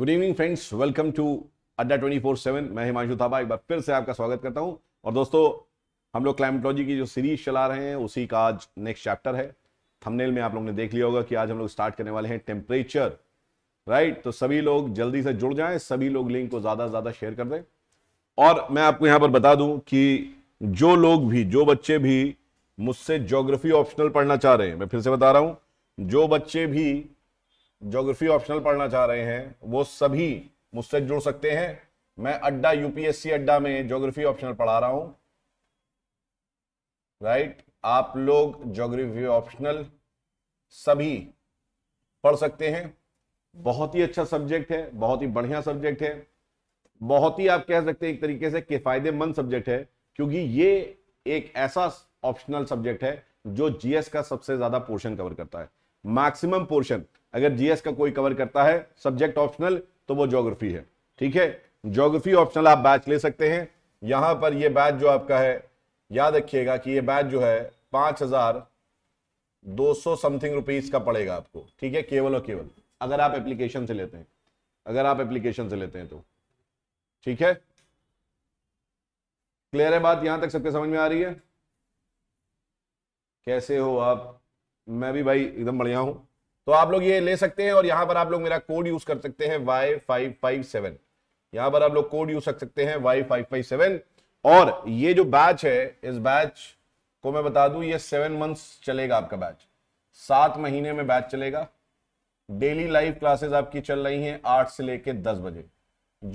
Good evening friends welcome to Adda twenty four seven मैं हिमांशु थापा एक बार फिर से आपका स्वागत करता हूं और दोस्तों हम लोग क्लाइमेटोलॉजी की जो सीरीज चला रहे हैं उसी का आज नेक्स्ट चैप्टर है थंबनेल में आप लोगों ने देख लिया होगा कि आज हम लोग स्टार्ट करने वाले हैं टेम्परेचर राइट तो सभी लोग जल्दी से जुड़ जाएं सभी लोग लिंक को ज़्यादा से ज़्यादा शेयर कर दें और मैं आपको यहाँ पर बता दूँ कि जो लोग भी जो बच्चे भी मुझसे जोग्राफी ऑप्शनल पढ़ना चाह रहे हैं मैं फिर से बता रहा हूँ जो बच्चे भी ज्योग्राफी ऑप्शनल पढ़ना चाह रहे हैं वो सभी मुझसे जुड़ सकते हैं मैं अड्डा यूपीएससी अड्डा में ज्योग्राफी ऑप्शनल पढ़ा रहा हूं राइट right? आप लोग ज्योग्राफी ऑप्शनल सभी पढ़ सकते हैं बहुत ही अच्छा सब्जेक्ट है बहुत ही बढ़िया सब्जेक्ट है बहुत ही आप कह सकते हैं एक तरीके से किफायदेमंद सब्जेक्ट है क्योंकि ये एक ऐसा ऑप्शनल सब्जेक्ट है जो जीएस का सबसे ज्यादा पोर्शन कवर करता है मैक्सिमम पोर्शन अगर जीएस का कोई कवर करता है सब्जेक्ट ऑप्शनल तो वो ज्योग्राफी है ठीक है ज्योग्राफी ऑप्शनल आप बैच ले सकते हैं यहां पर ये बैच जो आपका है याद रखिएगा कि ये बैच जो है पांच हजार दो सौ समथिंग रुपीज का पड़ेगा आपको ठीक है केवल और केवल अगर आप एप्लीकेशन से लेते हैं अगर आप एप्लीकेशन से लेते हैं तो ठीक है क्लियर है बात यहां तक सबके समझ में आ रही है कैसे हो आप मैं भी भाई एकदम बढ़िया हूं तो आप लोग ये ले सकते हैं और यहां पर आप लोग मेरा कोड यूज कर सकते हैं वाई फाइव फाइव सेवन यहां पर आप लोग कोड यूज कर सकते हैं वाई फाइव फाइव सेवन और ये जो बैच है इस बैच को मैं बता दू ये सेवन मंथ चलेगा आपका बैच सात महीने में बैच चलेगा डेली लाइव क्लासेस आपकी चल रही हैं आठ से लेकर दस बजे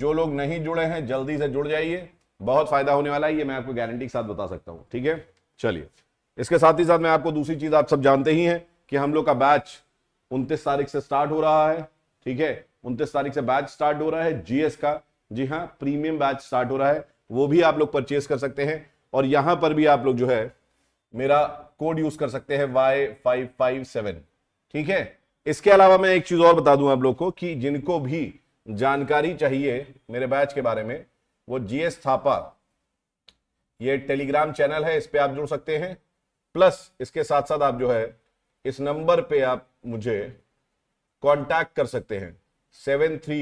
जो लोग नहीं जुड़े हैं जल्दी से जुड़ जाइए बहुत फायदा होने वाला है ये मैं आपको गारंटी के साथ बता सकता हूं ठीक है चलिए इसके साथ ही साथ मैं आपको दूसरी चीज आप सब जानते ही हैं कि हम लोग का बैच उनतीस तारीख से स्टार्ट हो रहा है ठीक है उनतीस तारीख से बैच स्टार्ट हो रहा है जीएस का जी हाँ प्रीमियम बैच स्टार्ट हो रहा है वो भी आप लोग परचेज कर सकते हैं और यहां पर भी आप लोग जो है मेरा कोड यूज कर सकते हैं वाई फाइव फाइव सेवन ठीक है इसके अलावा मैं एक चीज और बता दूं आप लोग को कि जिनको भी जानकारी चाहिए मेरे बैच के बारे में वो जीएस थापा ये टेलीग्राम चैनल है इस पर आप जुड़ सकते हैं प्लस इसके साथ साथ आप जो है इस नंबर पे आप मुझे कांटेक्ट कर सकते हैं seven three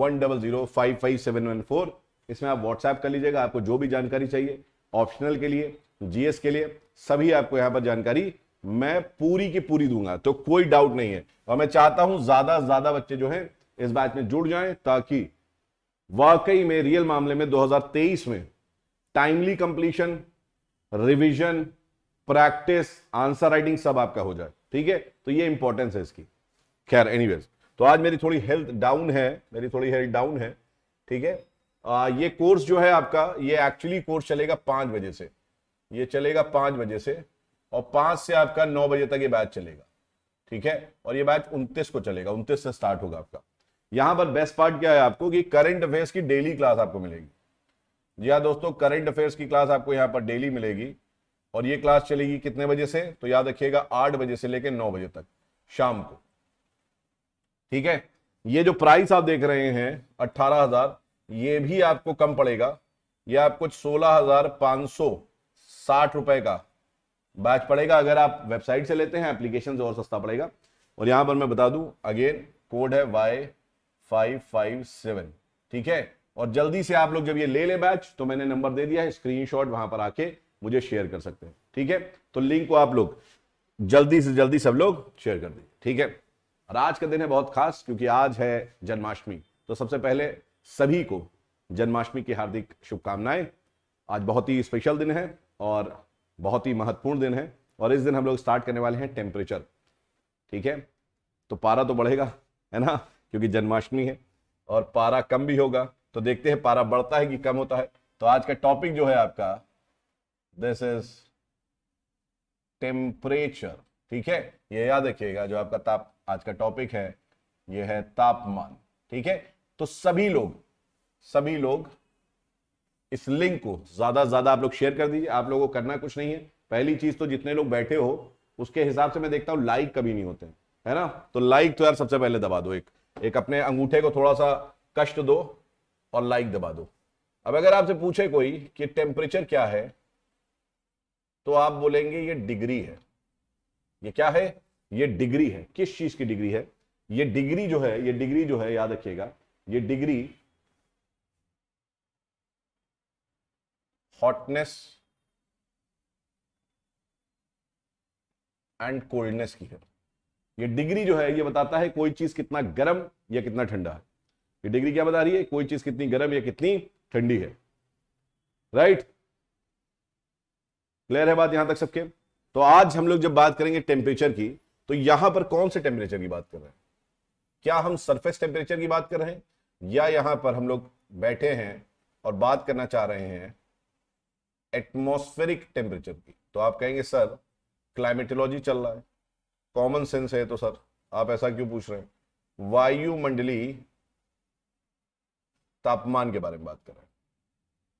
one double zero five five seven one four इसमें आप व्हाट्सएप कर लीजिएगा आपको जो भी जानकारी चाहिए ऑप्शनल के लिए जीएस के लिए सभी आपको यहां पर जानकारी मैं पूरी की पूरी दूंगा तो कोई डाउट नहीं है और मैं चाहता हूं ज्यादा से ज्यादा बच्चे जो हैं इस बैच में जुड़ जाएं ताकि वाकई में रियल मामले में 2023 में timely completion revision practice answer writing सब आपका हो जाए ठीक है तो ये इंपॉर्टेंस है इसकी खैर एनीवेज तो आज मेरी थोड़ी हेल्थ डाउन है मेरी थोड़ी हेल्थ डाउन है ठीक है आ, ये कोर्स जो है आपका ये एक्चुअली कोर्स चलेगा पांच बजे से ये चलेगा पांच बजे से और पांच से आपका नौ बजे तक ये बैच चलेगा ठीक है और ये बैच उनतीस को चलेगा उनतीस से स्टार्ट होगा आपका यहां पर बेस्ट पार्ट क्या है आपको कि करंट अफेयर्स की डेली क्लास आपको मिलेगी जी हाँ दोस्तों करंट अफेयर्स की क्लास आपको यहाँ पर डेली मिलेगी और ये क्लास चलेगी कितने बजे से तो याद रखिएगा आठ बजे से लेकर नौ बजे तक शाम को ठीक है ये जो प्राइस आप देख रहे हैं अट्ठारह हजार ये भी आपको कम पड़ेगा ये आपको सोलह हजार पांच सौ साठ रुपए का बैच पड़ेगा अगर आप वेबसाइट से लेते हैं एप्लीकेशन और सस्ता पड़ेगा और यहां पर मैं बता दू अगेन कोड है वाई फाइव फाइव सेवन ठीक है और जल्दी से आप लोग जब ये ले लें बैच तो मैंने नंबर दे दिया है स्क्रीनशॉट वहां पर आके मुझे शेयर कर सकते हैं ठीक है तो लिंक को आप लोग जल्दी से जल्दी सब लोग शेयर कर दें ठीक है और आज का दिन है बहुत खास क्योंकि आज है जन्माष्टमी तो सबसे पहले सभी को जन्माष्टमी की हार्दिक शुभकामनाएं आज बहुत ही स्पेशल दिन है और बहुत ही महत्वपूर्ण दिन है और इस दिन हम लोग स्टार्ट करने वाले हैं टेम्परेचर ठीक है तो पारा तो बढ़ेगा है ना क्योंकि जन्माष्टमी है और पारा कम भी होगा तो देखते हैं पारा बढ़ता है कि कम होता है तो आज का टॉपिक जो है आपका दिस इज टेम्परेचर ठीक है ये याद रखिएगा जो आपका ताप आज का टॉपिक है ये है तापमान ठीक है तो सभी लोग सभी लोग इस लिंक को ज्यादा से ज्यादा आप लोग शेयर कर दीजिए आप लोगों को करना कुछ नहीं है पहली चीज तो जितने लोग बैठे हो उसके हिसाब से मैं देखता हूं लाइक कभी नहीं होते है ना तो लाइक तो यार सबसे पहले दबा दो एक एक अपने अंगूठे को थोड़ा सा कष्ट दो और लाइक दबा दो अब अगर आपसे पूछे कोई कि टेम्परेचर क्या है तो आप बोलेंगे ये डिग्री है ये क्या है ये डिग्री है किस चीज की डिग्री है ये डिग्री जो है ये डिग्री जो है याद रखिएगा ये डिग्री हॉटनेस एंड कोल्डनेस की है ये डिग्री जो है ये बताता है कोई चीज कितना गर्म या कितना ठंडा है ये डिग्री क्या बता रही है कोई चीज कितनी गर्म या कितनी ठंडी है राइट right? क्लियर है बात यहां तक सबके तो आज हम लोग जब बात करेंगे टेम्परेचर की तो यहां पर कौन से टेम्परेचर की बात कर रहे हैं क्या हम सरफेस टेम्परेचर की बात कर रहे हैं या यहां पर हम लोग बैठे हैं और बात करना चाह रहे हैं एटमोस्फेरिक टेम्परेचर की तो आप कहेंगे सर क्लाइमेटोलॉजी चल रहा है कॉमन सेंस है तो सर आप ऐसा क्यों पूछ रहे हैं वायुमंडली तापमान के बारे में बात कर रहे हैं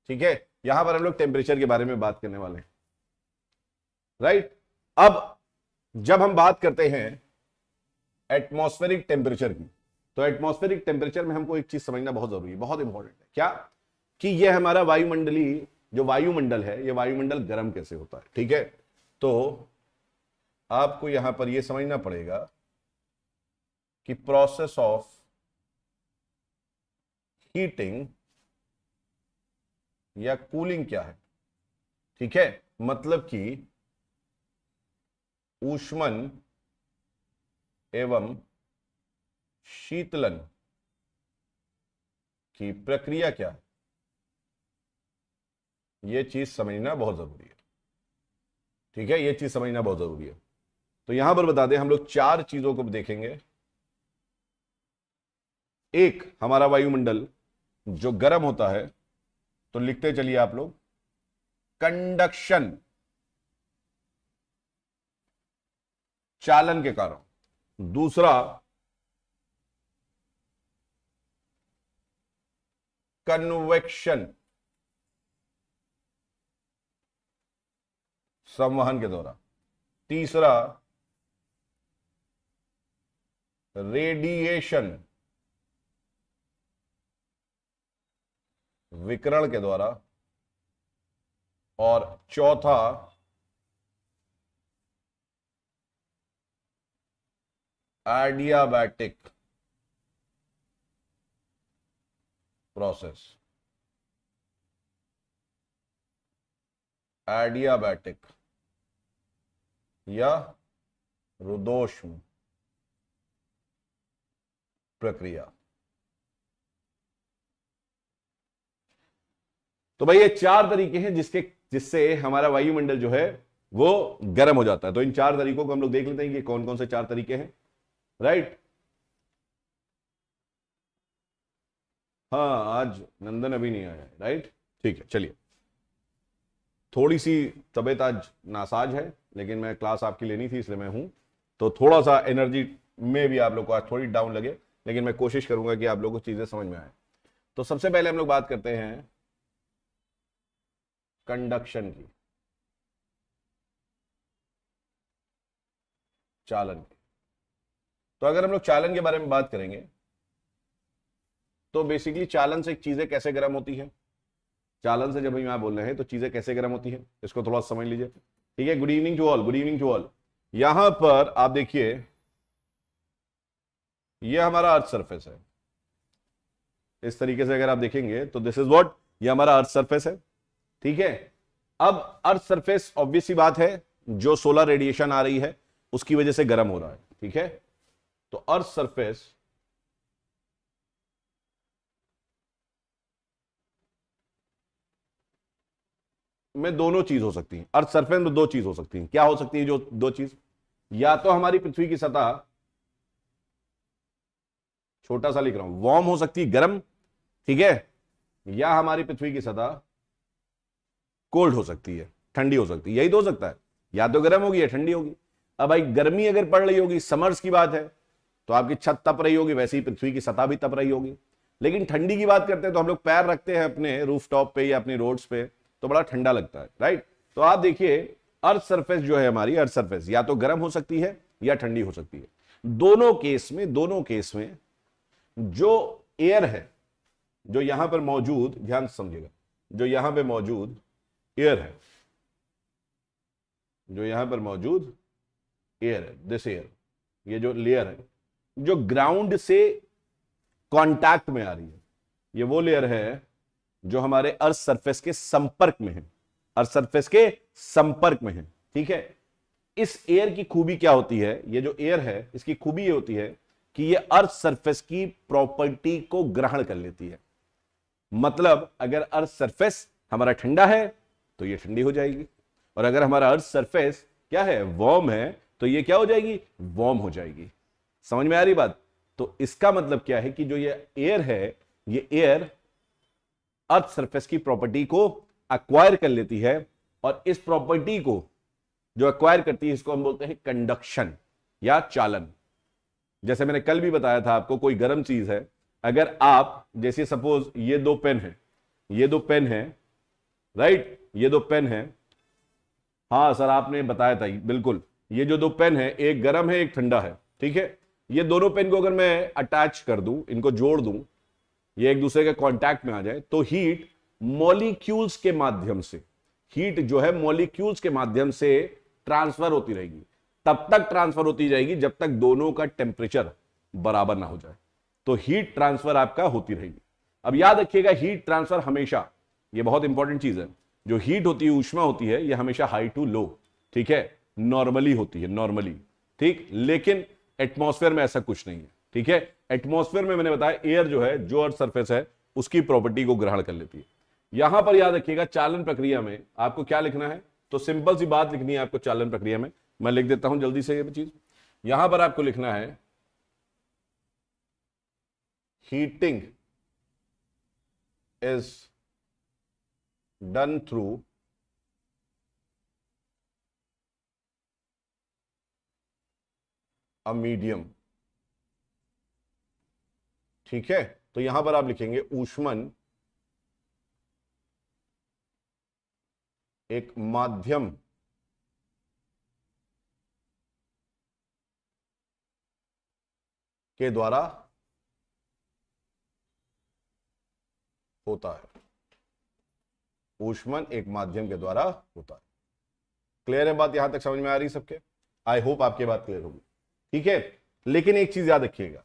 ठीक है यहां पर हम लोग टेम्परेचर के बारे में बात करने वाले हैं राइट अब जब हम बात करते हैं एटमॉस्फेरिक टेम्परेचर की तो एटमॉस्फेरिक टेम्परेचर में हमको एक चीज समझना बहुत जरूरी है बहुत इंपॉर्टेंट है क्या कि ये हमारा वायुमंडली जो वायुमंडल है ये वायुमंडल गर्म कैसे होता है ठीक है तो आपको यहां पर यह समझना पड़ेगा कि प्रोसेस ऑफ हीटिंग या कूलिंग क्या है ठीक है मतलब कि ऊष्मन एवं शीतलन की प्रक्रिया क्या है यह चीज समझना बहुत जरूरी है ठीक है यह चीज समझना बहुत जरूरी है तो यहां पर बता दें हम लोग चार चीजों को देखेंगे एक हमारा वायुमंडल जो गर्म होता है तो लिखते चलिए आप लोग कंडक्शन चालन के कारण दूसरा कन्वेक्शन संवहन के द्वारा तीसरा रेडिएशन विकरण के द्वारा और चौथा एडियाबैटिक प्रोसेस एडियाबैटिक या रुदोष्म प्रक्रिया तो भाई ये चार तरीके हैं जिसके जिससे हमारा वायुमंडल जो है वो गर्म हो जाता है तो इन चार तरीकों को हम लोग देख लेते हैं कि कौन कौन से चार तरीके हैं राइट हाँ आज नंदन अभी नहीं आया राइट ठीक है चलिए थोड़ी सी तबीयत आज नासाज है लेकिन मैं क्लास आपकी लेनी थी इसलिए मैं हूं तो थोड़ा सा एनर्जी में भी आप लोग को आज थोड़ी डाउन लगे लेकिन मैं कोशिश करूंगा कि आप लोग को चीजें समझ में आए तो सबसे पहले हम लोग बात करते हैं कंडक्शन की चालन की तो अगर हम लोग चालन के बारे में बात करेंगे तो बेसिकली चालन से चीजें कैसे गर्म होती है चालन से जब हम यहां बोल रहे हैं तो चीजें कैसे गर्म होती है इसको थोड़ा समझ लीजिए ठीक है good evening to all good evening to all यहां पर आप देखिए ये हमारा अर्थ सरफेस है इस तरीके से अगर आप देखेंगे तो दिस इज व्हाट ये हमारा अर्थ सरफेस है ठीक है अब अर्थ सरफेस ऑब्वियसली बात है जो सोलर रेडिएशन आ रही है उसकी वजह से गर्म हो रहा है ठीक है तो अर्थ सरफेस में दोनों चीज हो सकती है अर्थ सरफेस में दो चीज हो सकती है क्या हो सकती है जो दो चीज या तो हमारी पृथ्वी की सतह छोटा सा लिख रहा हूं वार्म हो सकती है गर्म ठीक है या हमारी पृथ्वी की सतह कोल्ड हो सकती है ठंडी हो सकती है यही तो हो सकता है या तो गर्म होगी या ठंडी होगी अब भाई गर्मी अगर पड़ रही होगी समर्स की बात है तो आपकी छत तप रही होगी वैसे ही पृथ्वी की सतह भी तप रही होगी लेकिन ठंडी की बात करते हैं तो हम लोग पैर रखते हैं अपने रूफ टॉप पे या अपनी रोड्स पे तो बड़ा ठंडा लगता है राइट तो आप देखिए अर्थ सरफेस जो है हमारी अर्थ सरफेस या तो गर्म हो सकती है या ठंडी हो सकती है दोनों केस में दोनों केस में जो एयर है जो यहां पर मौजूद ध्यान समझिएगा जो यहां पर मौजूद एयर है जो यहां पर मौजूद एयर है दिस एयर ये जो लेयर है जो ग्राउंड से कांटेक्ट में आ रही है ये वो लेयर है जो हमारे अर्थ सरफेस के संपर्क में है अर्थ सरफेस के संपर्क में है ठीक है इस एयर की खूबी क्या होती है ये जो एयर है इसकी खूबी ये होती है कि ये अर्थ सरफेस की प्रॉपर्टी को ग्रहण कर लेती है मतलब अगर अर्थ सरफेस हमारा ठंडा है तो ये ठंडी हो जाएगी और अगर हमारा अर्थ सरफेस क्या है वॉर्म है तो ये क्या हो जाएगी वॉर्म हो जाएगी समझ में आ रही बात तो इसका मतलब क्या है कि जो ये एयर है ये एयर अर्थ सरफेस की प्रॉपर्टी को अक्वायर कर लेती है और इस प्रॉपर्टी को जो अक्वायर करती है इसको हम बोलते हैं कंडक्शन या चालन जैसे मैंने कल भी बताया था आपको कोई गर्म चीज है अगर आप जैसे सपोज ये दो पेन है ये दो पेन है राइट ये दो पेन है हाँ सर आपने बताया था बिल्कुल ये जो दो पेन है एक गर्म है एक ठंडा है ठीक है ये दोनों पेन को अगर मैं अटैच कर दूं इनको जोड़ दूं ये एक दूसरे के कांटेक्ट में आ जाए तो हीट मॉलिक्यूल्स के माध्यम से हीट जो है मॉलिक्यूल्स के माध्यम से ट्रांसफर होती रहेगी तब तक ट्रांसफर होती जाएगी जब तक दोनों का टेम्परेचर बराबर ना हो जाए तो हीट ट्रांसफर आपका होती रहेगी अब याद रखिएगा हीट ट्रांसफर हमेशा ये बहुत इंपॉर्टेंट चीज है जो हीट होती है ऊष्मा होती है ये हमेशा हाई टू लो ठीक है नॉर्मली होती है नॉर्मली ठीक लेकिन एटमोसफेयर में ऐसा कुछ नहीं है ठीक है एटमोस्फेयर में मैंने बताया एयर जो है जो अर्थ सरफेस है उसकी प्रॉपर्टी को ग्रहण कर लेती है यहां पर याद रखिएगा चालन प्रक्रिया में आपको क्या लिखना है तो सिंपल सी बात लिखनी है आपको चालन प्रक्रिया में मैं लिख देता हूं जल्दी से ये चीज यहां पर आपको लिखना है heating is done through a medium ठीक है तो यहां पर आप लिखेंगे ऊष्मन एक माध्यम के द्वारा होता है ऊष्मन एक माध्यम के द्वारा होता है क्लियर है बात यहां तक समझ में आ रही सबके आई होप आपकी बात क्लियर होगी ठीक है लेकिन एक चीज याद रखिएगा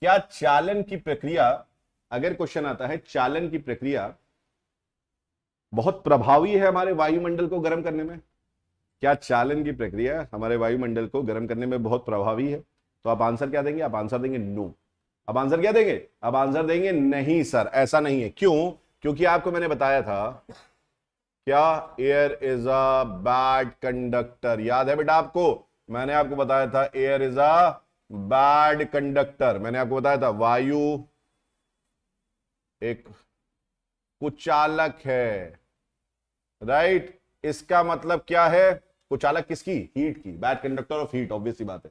क्या चालन की प्रक्रिया अगर क्वेश्चन आता है चालन की प्रक्रिया बहुत प्रभावी है हमारे वायुमंडल को गर्म करने में क्या चालन की प्रक्रिया हमारे वायुमंडल को गर्म करने में बहुत प्रभावी है तो आप आंसर क्या देंगे आप आंसर देंगे नो अब आंसर क्या देंगे अब आंसर देंगे नहीं सर ऐसा नहीं है क्यों क्योंकि आपको मैंने बताया था क्या air is a bad conductor याद है बेटा आपको मैंने आपको बताया था air is a bad conductor मैंने आपको बताया था वायु एक कुचालक है राइट इसका मतलब क्या है कुचालक किसकी हीट की bad conductor of heat obvious बात है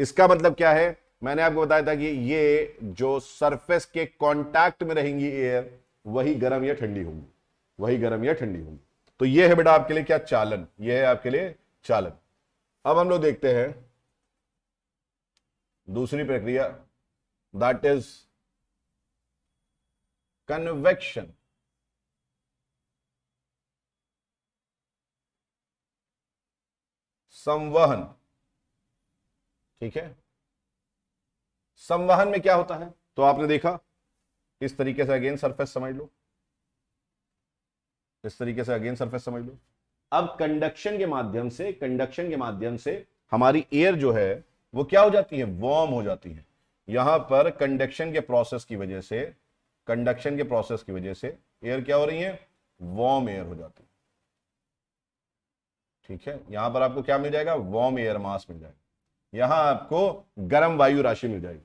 इसका मतलब क्या है मैंने आपको बताया था कि ये जो सरफेस के कांटेक्ट में रहेंगी एयर वही गर्म या ठंडी होंगी वही गर्म या ठंडी होंगी तो ये है बेटा आपके लिए क्या चालन ये है आपके लिए चालन अब हम लोग देखते हैं दूसरी प्रक्रिया दैट इज कन्वेक्शन संवहन ठीक है संवहन में क्या होता है तो आपने देखा इस तरीके से अगेन सरफेस समझ लो इस तरीके से अगेन सरफेस समझ लो अब कंडक्शन के माध्यम से कंडक्शन के माध्यम से हमारी एयर जो है वो क्या हो जाती है वार्म हो जाती है यहां पर कंडक्शन के प्रोसेस की वजह से कंडक्शन के प्रोसेस की वजह से एयर क्या हो रही है वार्म एयर हो जाती है ठीक है यहां पर आपको क्या मिल जाएगा वार्म एयर मास मिल जाएगा यहां आपको गर्म वायु राशि मिल जाएगी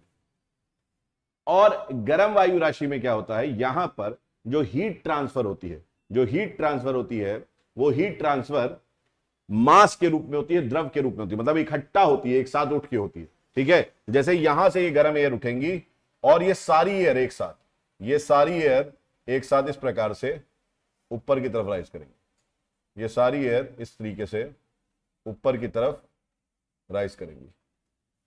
और गर्म वायु राशि में क्या होता है यहां पर जो हीट ट्रांसफर होती है जो हीट ट्रांसफर होती है वो हीट ट्रांसफर मास के रूप में होती है द्रव के रूप में होती है मतलब इकट्ठा होती है एक साथ उठ के होती है ठीक है जैसे यहां से ये गर्म एयर उठेंगी और ये सारी एयर एक साथ ये सारी एयर एक साथ इस प्रकार से ऊपर की तरफ राइज करेंगे ये सारी एयर इस तरीके से ऊपर की तरफ राइज करेंगी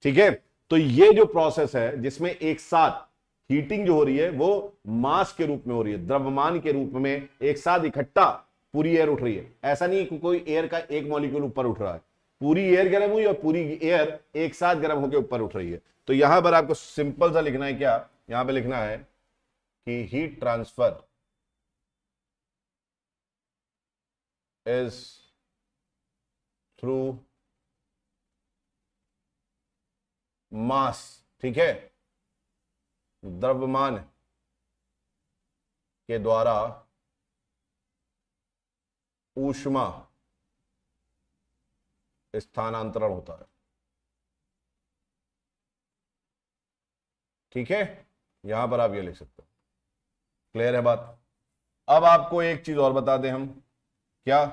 ठीक है तो ये जो प्रोसेस है जिसमें एक साथ हीटिंग जो हो रही है वो मास के रूप में हो रही है द्रव्यमान के रूप में एक साथ इकट्ठा पूरी एयर उठ रही है ऐसा नहीं को कोई एयर का एक मॉलिक्यूल ऊपर उठ रहा है पूरी एयर गर्म हुई और पूरी एयर एक साथ गर्म होकर ऊपर उठ रही है तो यहां पर आपको सिंपल सा लिखना है क्या यहां पर लिखना है कि heat transfer is through mass ठीक है द्रव्यमान के द्वारा ऊष्मा स्थानांतरण होता है ठीक है यहां पर आप ये लिख सकते हो क्लियर है बात अब आपको एक चीज और बता दें हम क्या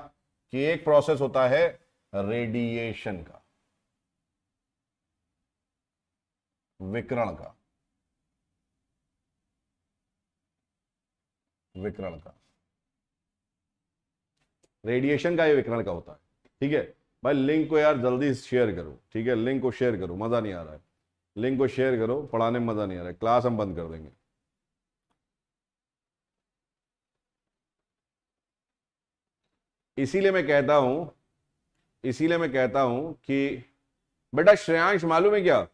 कि एक प्रोसेस होता है रेडिएशन का विकरण का विकरण का रेडिएशन का ये विकरण का होता है ठीक है भाई लिंक को यार जल्दी शेयर करो ठीक है लिंक को शेयर करो मज़ा नहीं आ रहा है लिंक को शेयर करो पढ़ाने में मज़ा नहीं आ रहा है क्लास हम बंद कर देंगे इसीलिए मैं कहता हूं इसीलिए मैं कहता हूं कि बेटा श्रेयांश मालूम है क्या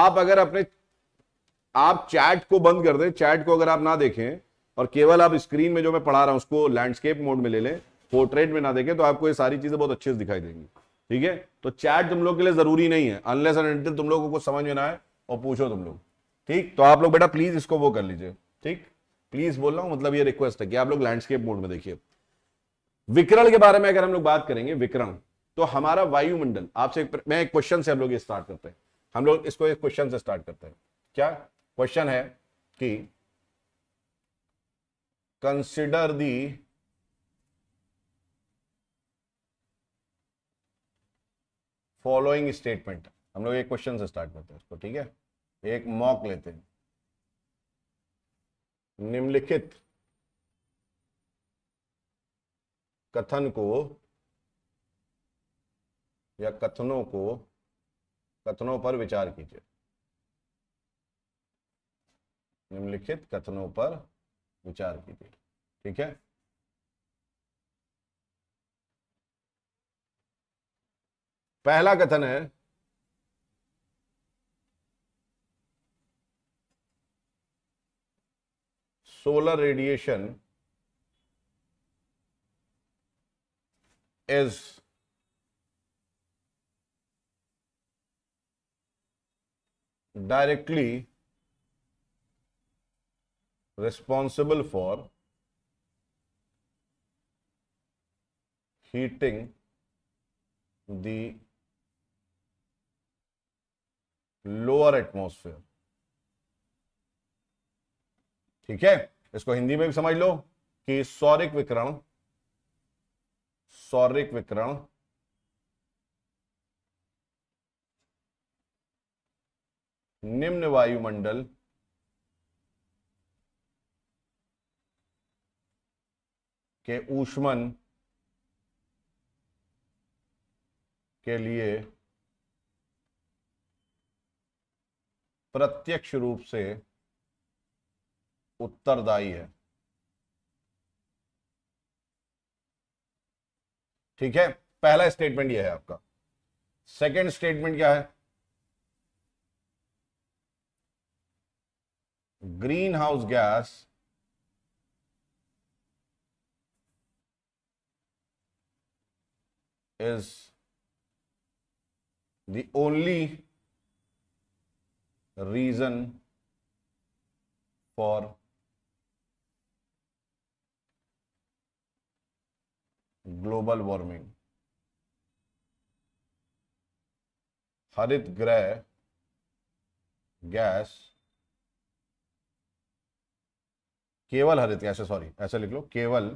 आप अगर अपने आप चैट को बंद कर दें चैट को अगर आप ना देखें और केवल आप स्क्रीन में जो मैं पढ़ा रहा हूं उसको लैंडस्केप मोड में ले लें पोर्ट्रेट में ना देखें तो आपको ये सारी चीजें बहुत अच्छे से दिखाई देंगी ठीक है तो चैट तुम लोग के लिए जरूरी नहीं है अनलेस एंड तुम लोगों को कुछ समझ में ना आए और पूछो तुम लोग ठीक तो आप लोग बेटा प्लीज इसको वो कर लीजिए ठीक प्लीज बोल रहा हूं मतलब ये रिक्वेस्ट है कि आप लोग लैंडस्केप मोड में देखिए विकरण के बारे में अगर हम लोग बात करेंगे विकरण तो हमारा वायुमंडल आपसे मैं एक क्वेश्चन से हम लोग स्टार्ट करते हैं हम लोग इसको एक क्वेश्चन से स्टार्ट करते हैं क्या क्वेश्चन है कि कंसिडर दी फॉलोइंग स्टेटमेंट हम लोग एक क्वेश्चन से स्टार्ट करते हैं उसको ठीक है एक मॉक लेते हैं निम्नलिखित कथन को या कथनों को कथनों पर विचार कीजिए निम्नलिखित कथनों पर विचार कीजिए ठीक है पहला कथन है solar radiation is directly responsible for heating the lower atmosphere ठीक है इसको हिंदी में भी समझ लो कि सौरिक विकरण सौरिक विकरण निम्न वायुमंडल के ऊष्मन के लिए प्रत्यक्ष रूप से उत्तरदायी है ठीक है पहला स्टेटमेंट यह है आपका सेकंड स्टेटमेंट क्या है green house gas is the only reason for global warming हरित ग्रह गैस केवल हरित गैस है सॉरी ऐसे लिख लो केवल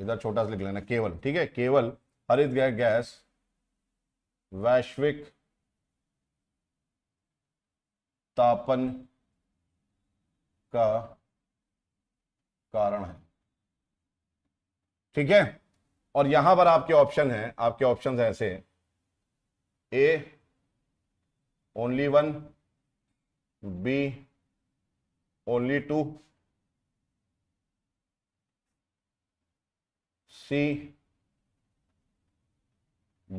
इधर छोटा सा लिख लेना केवल ठीक है केवल हरित गैस वैश्विक तापन का कारण है ठीक है और यहां पर आपके ऑप्शन हैं आपके ऑप्शन ऐसे A only one B only two C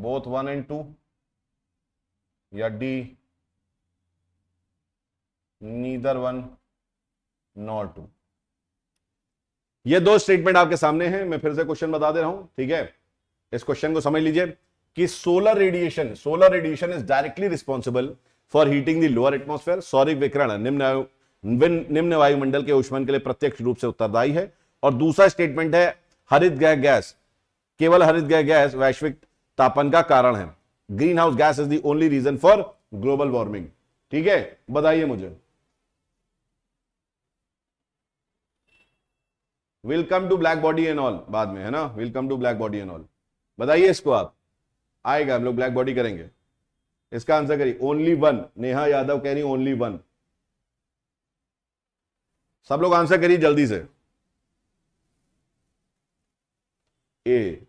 both one and two या D neither one not two ये दो स्टेटमेंट आपके सामने हैं मैं फिर से क्वेश्चन बता दे रहा हूं ठीक है इस क्वेश्चन को समझ लीजिए कि solar radiation solar radiation is directly responsible for heating the lower atmosphere सौरिक विकरण निम्न निम्न वायुमंडल के उष्मन के लिए प्रत्यक्ष रूप से उत्तरदायी है और दूसरा स्टेटमेंट है हरित गैस गैस केवल हरित गैस गैस वैश्विक तापन का कारण है green house gas is the only reason for global warming ठीक है बताइए मुझे will come to black body and all बाद में है ना will come to black body and all बताइए इसको आप आएगा हम लोग ब्लैक बॉडी करेंगे इसका आंसर करिए ओनली वन नेहा यादव कह रही ओनली वन सब लोग आंसर करिए जल्दी से ए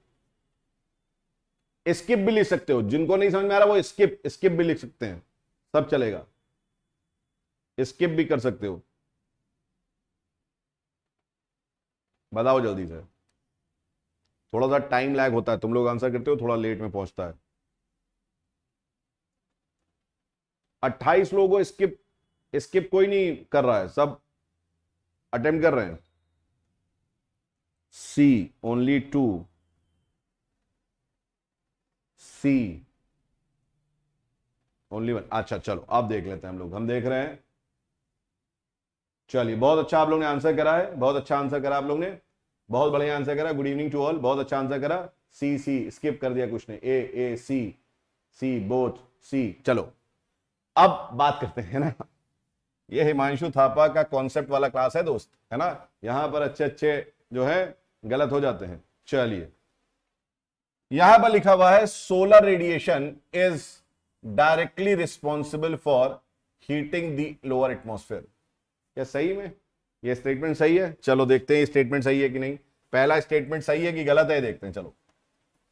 स्किप भी लिख सकते हो जिनको नहीं समझ में आ रहा वो स्किप स्किप भी लिख सकते हैं सब चलेगा स्किप भी कर सकते हो बताओ जल्दी से थोड़ा सा टाइम लैग होता है तुम लोग आंसर करते हो थोड़ा लेट में पहुंचता है 28 लोगों स्किप स्किप कोई नहीं कर रहा है सब अटेम्प्ट कर रहे हैं C only two C only one अच्छा चलो आप देख लेते हैं हम लोग हम देख रहे हैं चलिए बहुत अच्छा आप लोग ने आंसर करा है बहुत अच्छा आंसर करा आप लोग ने बहुत बढ़िया आंसर करा गुड इवनिंग टू ऑल बहुत अच्छा आंसर करा सी सी स्किप कर दिया कुछ ने ए ए सी सी बोथ सी चलो अब बात करते हैं ना ये हिमांशु थापा का कॉन्सेप्ट वाला क्लास है दोस्त है ना यहां पर अच्छे अच्छे जो है गलत हो जाते हैं चलिए यहां पर लिखा हुआ है solar radiation is directly responsible for heating the lower atmosphere या सही में ये स्टेटमेंट सही है चलो देखते हैं स्टेटमेंट सही है कि नहीं पहला स्टेटमेंट सही है कि गलत है देखते हैं चलो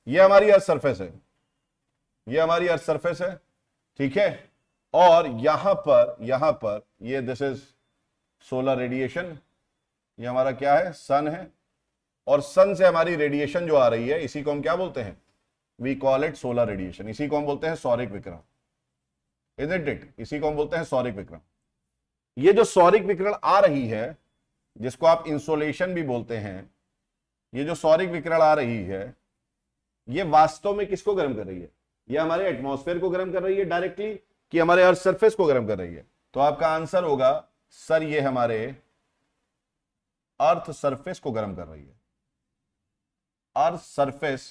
ये हमारी अर्थ सरफेस है ये हमारी अर्थ सरफेस है ठीक है और यहां पर यहां पर ये दिस इज सोलर रेडिएशन ये हमारा क्या है सन है और सन से हमारी रेडिएशन जो आ रही है इसी को हम क्या बोलते हैं we call it solar radiation इसी को हम बोलते हैं सौरिक विक्रम इज इट इट इसी को हम बोलते हैं सौरिक विक्रम ये जो सौरिक विकिरण आ रही है जिसको आप इंसोलेशन भी बोलते हैं ये जो सौरिक विकिरण आ रही है ये वास्तव में किसको गर्म कर रही है ये हमारे एटमॉस्फेयर को गर्म कर रही है डायरेक्टली कि हमारे अर्थ सरफेस को गर्म कर रही है तो आपका आंसर होगा सर ये हमारे अर्थ सरफेस को गर्म कर रही है अर्थ सरफेस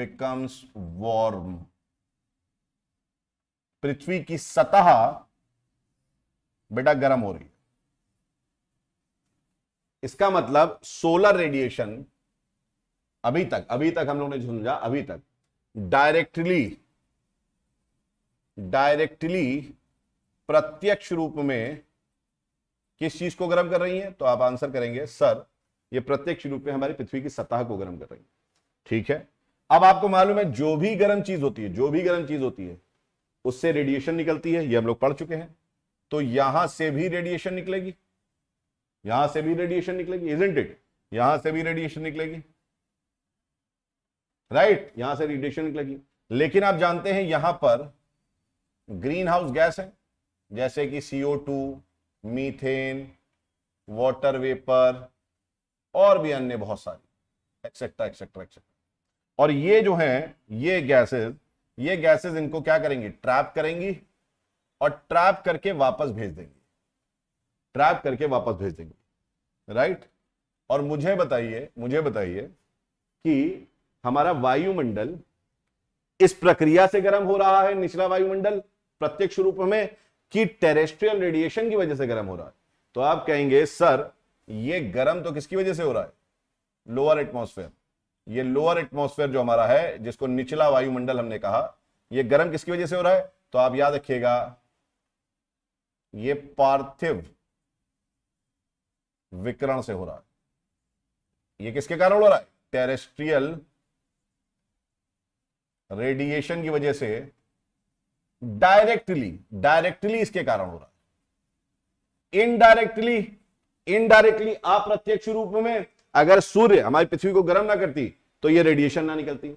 बिकम्स वॉर्म पृथ्वी की सतह बेटा गर्म हो रही है इसका मतलब सोलर रेडिएशन अभी तक अभी तक हम लोग ने समझा अभी तक डायरेक्टली डायरेक्टली प्रत्यक्ष रूप में किस चीज को गर्म कर रही है तो आप आंसर करेंगे सर ये प्रत्यक्ष रूप में हमारी पृथ्वी की सतह को गर्म कर रही है ठीक है अब आपको मालूम है जो भी गर्म चीज होती है जो भी गर्म चीज होती है उससे रेडिएशन निकलती है ये हम लोग पढ़ चुके हैं तो यहां से भी रेडिएशन निकलेगी यहां से भी रेडिएशन निकलेगी इजेंट इट यहां से भी रेडिएशन निकलेगी राइट right? यहां से रेडिएशन निकलेगी लेकिन आप जानते हैं यहां पर ग्रीन हाउस गैस है जैसे कि CO two methane water vapour और भी अन्य बहुत सारी एक्सेट्रा एक्सेट्रा एक्सेट्रा और ये जो है ये गैसेस ये गैसेस इनको क्या करेंगी ट्रैप करेंगी और ट्रैप करके वापस भेज देंगे ट्रैप करके वापस भेज देंगे राइट और मुझे बताइए मुझे बताइए कि हमारा वायुमंडल इस प्रक्रिया से गर्म हो रहा है निचला वायुमंडल प्रत्यक्ष रूप में कि टेरेस्ट्रियल रेडिएशन की वजह से गर्म हो रहा है तो आप कहेंगे सर यह गर्म तो किसकी वजह से हो रहा है लोअर एटमोस्फेयर ये लोअर एटमोस्फेयर जो हमारा है जिसको निचला वायुमंडल हमने कहा यह गर्म किसकी वजह से हो रहा है तो आप याद रखिएगा ये पार्थिव विकरण से हो रहा है ये किसके कारण हो रहा है टेरेस्ट्रियल रेडिएशन की वजह से डायरेक्टली डायरेक्टली इसके कारण हो रहा है इनडायरेक्टली इनडायरेक्टली अप्रत्यक्ष रूप में अगर सूर्य हमारी पृथ्वी को गर्म ना करती तो ये रेडिएशन ना निकलती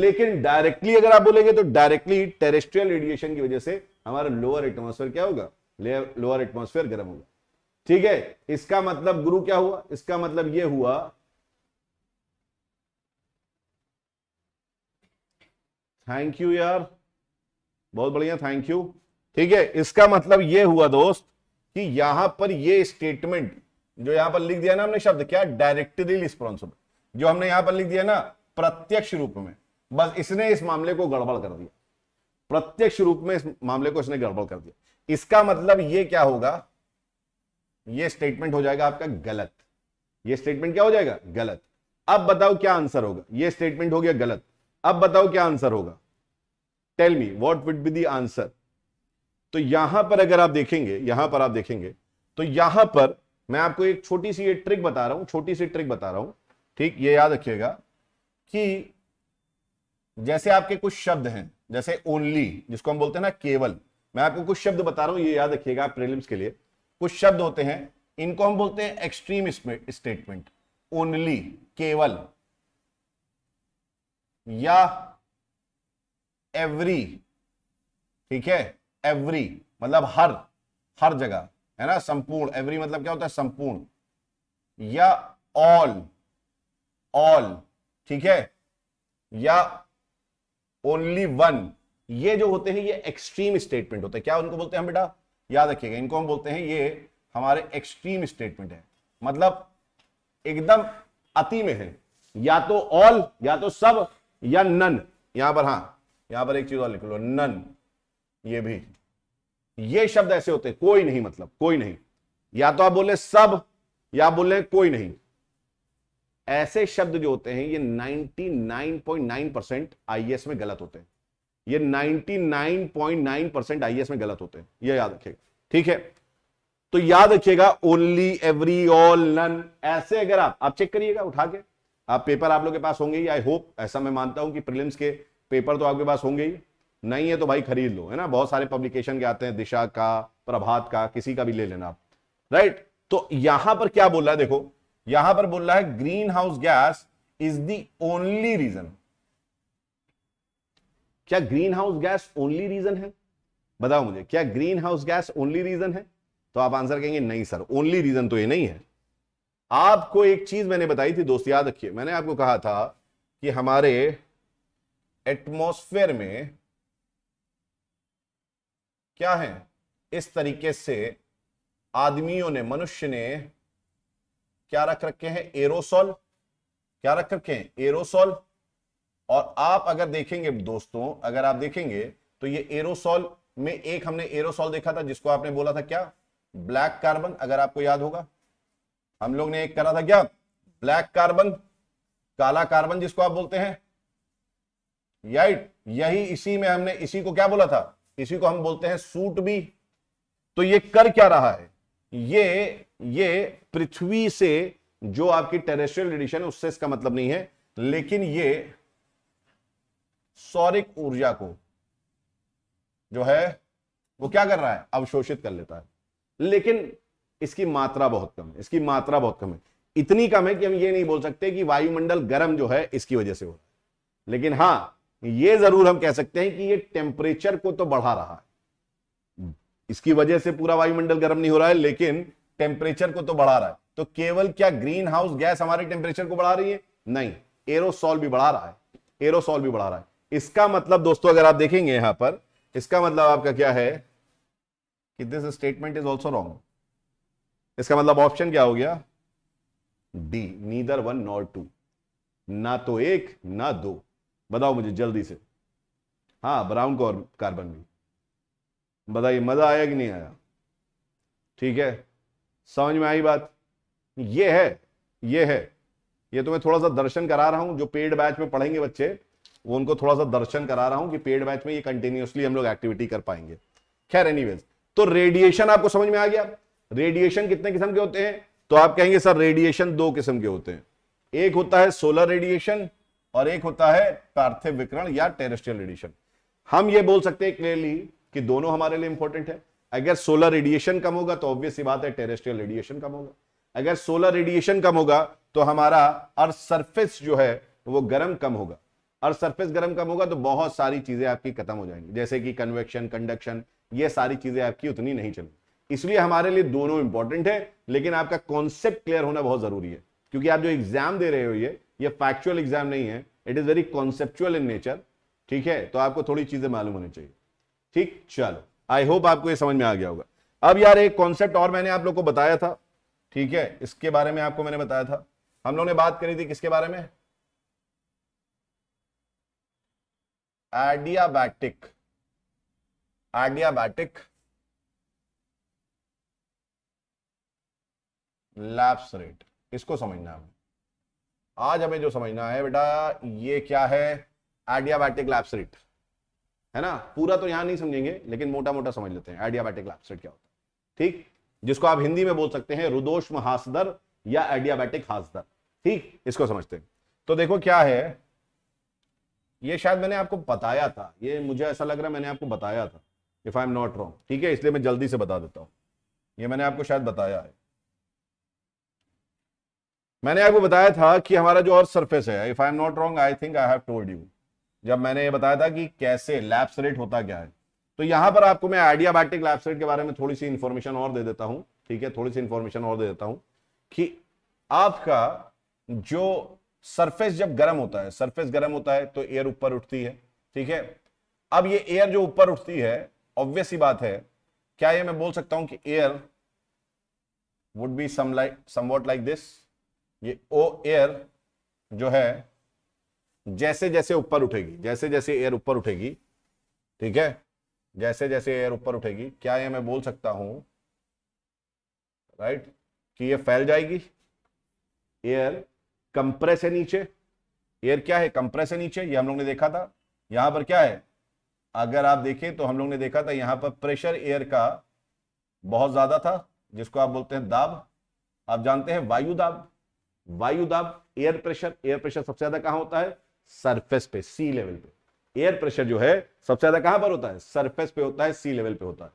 लेकिन डायरेक्टली अगर आप बोलेंगे तो डायरेक्टली टेरेस्ट्रियल रेडिएशन की वजह से हमारा लोअर एटमोसफेयर क्या होगा लोअर एटमोस्फेयर गर्म होगा ठीक है इसका मतलब गुरु क्या हुआ इसका मतलब यह हुआ थैंक यू यार बहुत बढ़िया थैंक यू ठीक है इसका मतलब यह हुआ दोस्त कि यहां पर यह स्टेटमेंट जो यहां पर लिख दिया ना हमने शब्द क्या डायरेक्टली रिस्पॉन्सिबल जो हमने यहां पर लिख दिया ना प्रत्यक्ष रूप में बस इसने इस मामले को गड़बड़ कर दिया प्रत्यक्ष रूप में इस मामले को इसने गड़बड़ कर दिया इसका मतलब ये क्या होगा ये स्टेटमेंट हो जाएगा आपका गलत ये स्टेटमेंट क्या हो जाएगा गलत अब बताओ क्या आंसर होगा ये स्टेटमेंट हो गया गलत अब बताओ क्या आंसर होगा tell me what would be the answer तो यहां पर अगर आप देखेंगे यहां पर आप देखेंगे तो यहां पर मैं आपको एक छोटी सी ये ट्रिक बता रहा हूं छोटी सी ट्रिक बता रहा हूं ठीक ये याद रखिएगा कि जैसे आपके कुछ शब्द हैं जैसे ओनली जिसको हम बोलते हैं ना केवल मैं आपको कुछ शब्द बता रहा हूं ये याद रखिएगा आप प्रीलिम्स के लिए कुछ शब्द होते हैं इनको हम बोलते हैं एक्सट्रीम स्टेटमेंट ओनली केवल या एवरी ठीक है एवरी मतलब हर हर जगह है ना संपूर्ण एवरी मतलब क्या होता है संपूर्ण या ऑल ऑल ठीक है या ओनली वन ये जो होते हैं ये एक्सट्रीम स्टेटमेंट होते हैं क्या उनको बोलते हैं बेटा याद रखिएगा इनको हम बोलते हैं ये हमारे एक्सट्रीम स्टेटमेंट है मतलब एकदम अति में है या तो ऑल या तो सब या नन यहां पर हां यहां पर एक चीज और लिख लो नन ये भी ये शब्द ऐसे होते हैं कोई नहीं मतलब कोई नहीं या तो आप बोले सब या बोले कोई नहीं ऐसे शब्द जो होते हैं ये 99.9 परसेंट एस में गलत होते हैं ये 99.9 परसेंट आईएएस में गलत होते हैं ये याद रखिएगा ठीक है तो याद रखिएगा ओनली एवरी ऑल नन ऐसे अगर आप आप चेक करिएगा उठा के आप पेपर आप लोग के पास होंगे आई होप ऐसा मैं मानता हूं कि प्रिलिम्स के पेपर तो आपके पास होंगे ही नहीं है तो भाई खरीद लो है ना बहुत सारे पब्लिकेशन के आते हैं दिशा का प्रभात का किसी का भी ले लेना आप राइट तो यहां पर क्या बोल रहा है देखो यहां पर बोल रहा है green house gas is the only reason क्या green house gas only reason है बताओ मुझे क्या green house gas only reason है तो आप आंसर कहेंगे नहीं सर ओनली रीजन तो ये नहीं है आपको एक चीज मैंने बताई थी दोस्त याद रखिए मैंने आपको कहा था कि हमारे एटमोस्फेयर में क्या है इस तरीके से आदमियों ने मनुष्य ने क्या रख रखे हैं एरोसोल क्या रख रखे हैं एरोसोल और आप अगर देखेंगे दोस्तों अगर आप देखेंगे तो ये एरोसॉल में एक हमने एरोसॉल देखा था जिसको आपने बोला था क्या ब्लैक कार्बन अगर आपको याद होगा हम लोग ने एक करा था क्या ब्लैक कार्बन काला कार्बन जिसको आप बोलते हैं राइट यही इसी में हमने इसी को क्या बोला था इसी को हम बोलते हैं सूट भी तो ये कर क्या रहा है ये ये पृथ्वी से जो आपकी टेरेस्ट्रियल रेडिएशन है उससे इसका मतलब नहीं है लेकिन ये सौरिक ऊर्जा को जो है वो क्या कर रहा है अवशोषित कर लेता है लेकिन इसकी मात्रा बहुत कम है इसकी मात्रा बहुत कम है इतनी कम है कि हम ये नहीं बोल सकते कि वायुमंडल गर्म जो है इसकी वजह से हो रहा है लेकिन हाँ ये जरूर हम कह सकते हैं कि ये टेम्परेचर को तो बढ़ा रहा है इसकी वजह से पूरा वायुमंडल गर्म नहीं हो रहा है लेकिन टेम्परेचर को तो बढ़ा रहा है तो केवल क्या ग्रीन हाउस गैस हमारे टेम्परेचर को बढ़ा रही है नहीं एरोसॉल भी बढ़ा रहा है एरोसॉल भी बढ़ा रहा है इसका मतलब दोस्तों अगर आप देखेंगे यहां पर इसका मतलब आपका क्या है कि this statement is also wrong इसका मतलब ऑप्शन क्या हो गया D neither one not two ना तो एक ना दो बताओ मुझे जल्दी से हाँ ब्राउन कार्बन भी बताइए मजा आया कि नहीं आया ठीक है समझ में आई बात ये है ये है ये तो मैं थोड़ा सा दर्शन करा रहा हूं जो पेड बैच में पढ़ेंगे बच्चे वो उनको थोड़ा सा दर्शन करा रहा हूं कि पेड बैच में ये कंटिन्यूसली हम लोग एक्टिविटी कर पाएंगे खैर एनीवेज तो रेडिएशन आपको समझ में आ गया रेडिएशन कितने किस्म के होते हैं तो आप कहेंगे सर रेडिएशन दो किस्म के होते हैं एक होता है सोलर रेडिएशन और एक होता है पार्थिव विकरण या टेरेस्ट्रियल रेडिएशन हम ये बोल सकते हैं क्लियरली कि दोनों हमारे लिए इंपॉर्टेंट है अगर सोलर रेडिएशन कम होगा तो ऑब्वियस बात है टेरेस्ट्रियल रेडिएशन कम होगा अगर सोलर रेडिएशन कम होगा तो हमारा अर्थ सरफेस जो है वो गर्म कम होगा और सरफेस गर्म कम होगा तो बहुत सारी चीज़ें आपकी खत्म हो जाएंगी जैसे कि कन्वेक्शन कंडक्शन ये सारी चीज़ें आपकी उतनी नहीं चलेंगी इसलिए हमारे लिए दोनों इंपॉर्टेंट है लेकिन आपका कॉन्सेप्ट क्लियर होना बहुत ज़रूरी है क्योंकि आप जो एग्जाम दे रहे हो ये ये फैक्चुअल एग्जाम नहीं है it is very conceptual in nature ठीक है तो आपको थोड़ी चीज़ें मालूम होनी चाहिए ठीक चलो आई होप आपको ये समझ में आ गया होगा अब यार एक कॉन्सेप्ट और मैंने आप लोग को बताया था ठीक है इसके बारे में आपको मैंने बताया था हम लोग ने बात करी थी किसके बारे में एडियाबैटिक एडियाबैटिक लैप्स रेट इसको समझना है आज हमें जो समझना है बेटा ये क्या है एडियाबैटिक लैप्स रेट है ना पूरा तो यहां नहीं समझेंगे लेकिन मोटा मोटा समझ लेते हैं एडियाबैटिक लैप्स रेट क्या होता है ठीक जिसको आप हिंदी में बोल सकते हैं रुदोष महासदर या एडियाबैटिक हासदर ठीक इसको समझते हैं तो देखो क्या है ये शायद मैंने आपको बताया था ये मुझे ऐसा लग रहा है मैंने आपको बताया था if I am not wrong ठीक है इसलिए मैं जल्दी से बता देता हूँ ये मैंने आपको शायद बताया है मैंने आपको बताया था कि हमारा जो और सरफेस है if I am not wrong I think I have told you जब मैंने ये बताया था कि कैसे लैप्स रेट होता क्या है तो यहां पर आपको मैं आइडियाबैटिक लैप्स रेट के बारे में थोड़ी सी इंफॉर्मेशन और दे देता हूं ठीक है थोड़ी सी इंफॉर्मेशन और दे देता हूं कि आपका जो सरफेस जब गर्म होता है सरफेस गर्म होता है तो एयर ऊपर उठती है ठीक है अब ये एयर जो ऊपर उठती है ऑब्वियस ही बात है क्या ये मैं बोल सकता हूं कि air would be somewhat like this ये ओ एयर जो है जैसे जैसे ऊपर उठेगी जैसे जैसे एयर ऊपर उठेगी ठीक है जैसे जैसे एयर ऊपर उठेगी क्या ये मैं बोल सकता हूं राइट right? कि ये फैल जाएगी एयर कंप्रेस है नीचे एयर क्या है कंप्रेस है नीचे ये हम लोग ने देखा था यहां पर क्या है अगर आप देखें तो हम लोग ने देखा था यहां पर प्रेशर एयर का बहुत ज्यादा था जिसको आप बोलते हैं दाब आप जानते हैं वायु दाब वायु दाब एयर प्रेशर एयर प्रेशर सबसे ज्यादा कहां होता है सरफेस पे सी लेवल पे एयर प्रेशर जो है सबसे ज्यादा कहां पर होता है सरफेस पे होता है सी लेवल पे होता है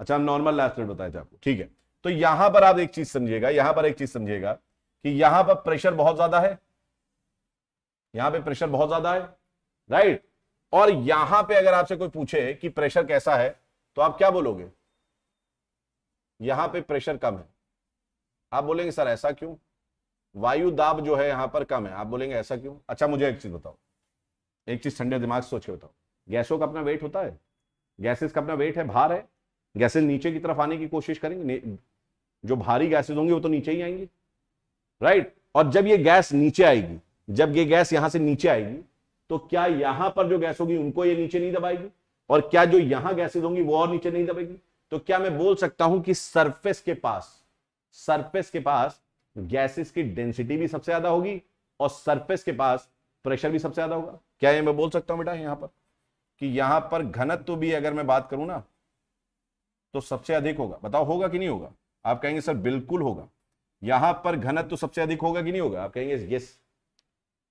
अच्छा नॉर्मल लास्ट रेट बताया आपको ठीक है तो यहां पर आप एक चीज समझिएगा यहां पर एक चीज समझिएगा कि यहां पर प्रेशर बहुत ज्यादा है यहां पे प्रेशर बहुत ज्यादा है राइट और यहां पे अगर आपसे कोई पूछे कि प्रेशर कैसा है तो आप क्या बोलोगे यहां पे प्रेशर कम है आप बोलेंगे सर ऐसा क्यों वायु दाब जो है यहां पर कम है आप बोलेंगे ऐसा क्यों अच्छा मुझे एक चीज बताओ एक चीज ठंडे दिमाग से सोच के बताओ गैसों का अपना वेट होता है गैसेस का अपना वेट है भार है गैसेस नीचे की तरफ आने की कोशिश करेंगे जो भारी गैसेज होंगी वो तो नीचे ही आएंगी राइट और जब ये गैस नीचे आएगी जब ये गैस यहां से नीचे आएगी तो क्या यहां पर जो गैस होगी उनको ये नीचे नहीं दबाएगी और क्या जो यहां गैसेज होंगी वो और नीचे नहीं दबेगी तो क्या मैं बोल सकता हूं कि सरफेस के पास सरफेस के पास गैसेस की डेंसिटी भी सबसे ज्यादा होगी और सरफेस के पास प्रेशर भी सबसे ज्यादा होगा क्या ये मैं बोल सकता हूं बेटा यहां पर कि यहां पर घनत्व तो भी अगर मैं बात करूं ना तो सबसे अधिक होगा बताओ होगा कि नहीं होगा आप कहेंगे सर बिल्कुल होगा यहां पर घनत्व तो सबसे अधिक होगा कि नहीं होगा आप कहेंगे यस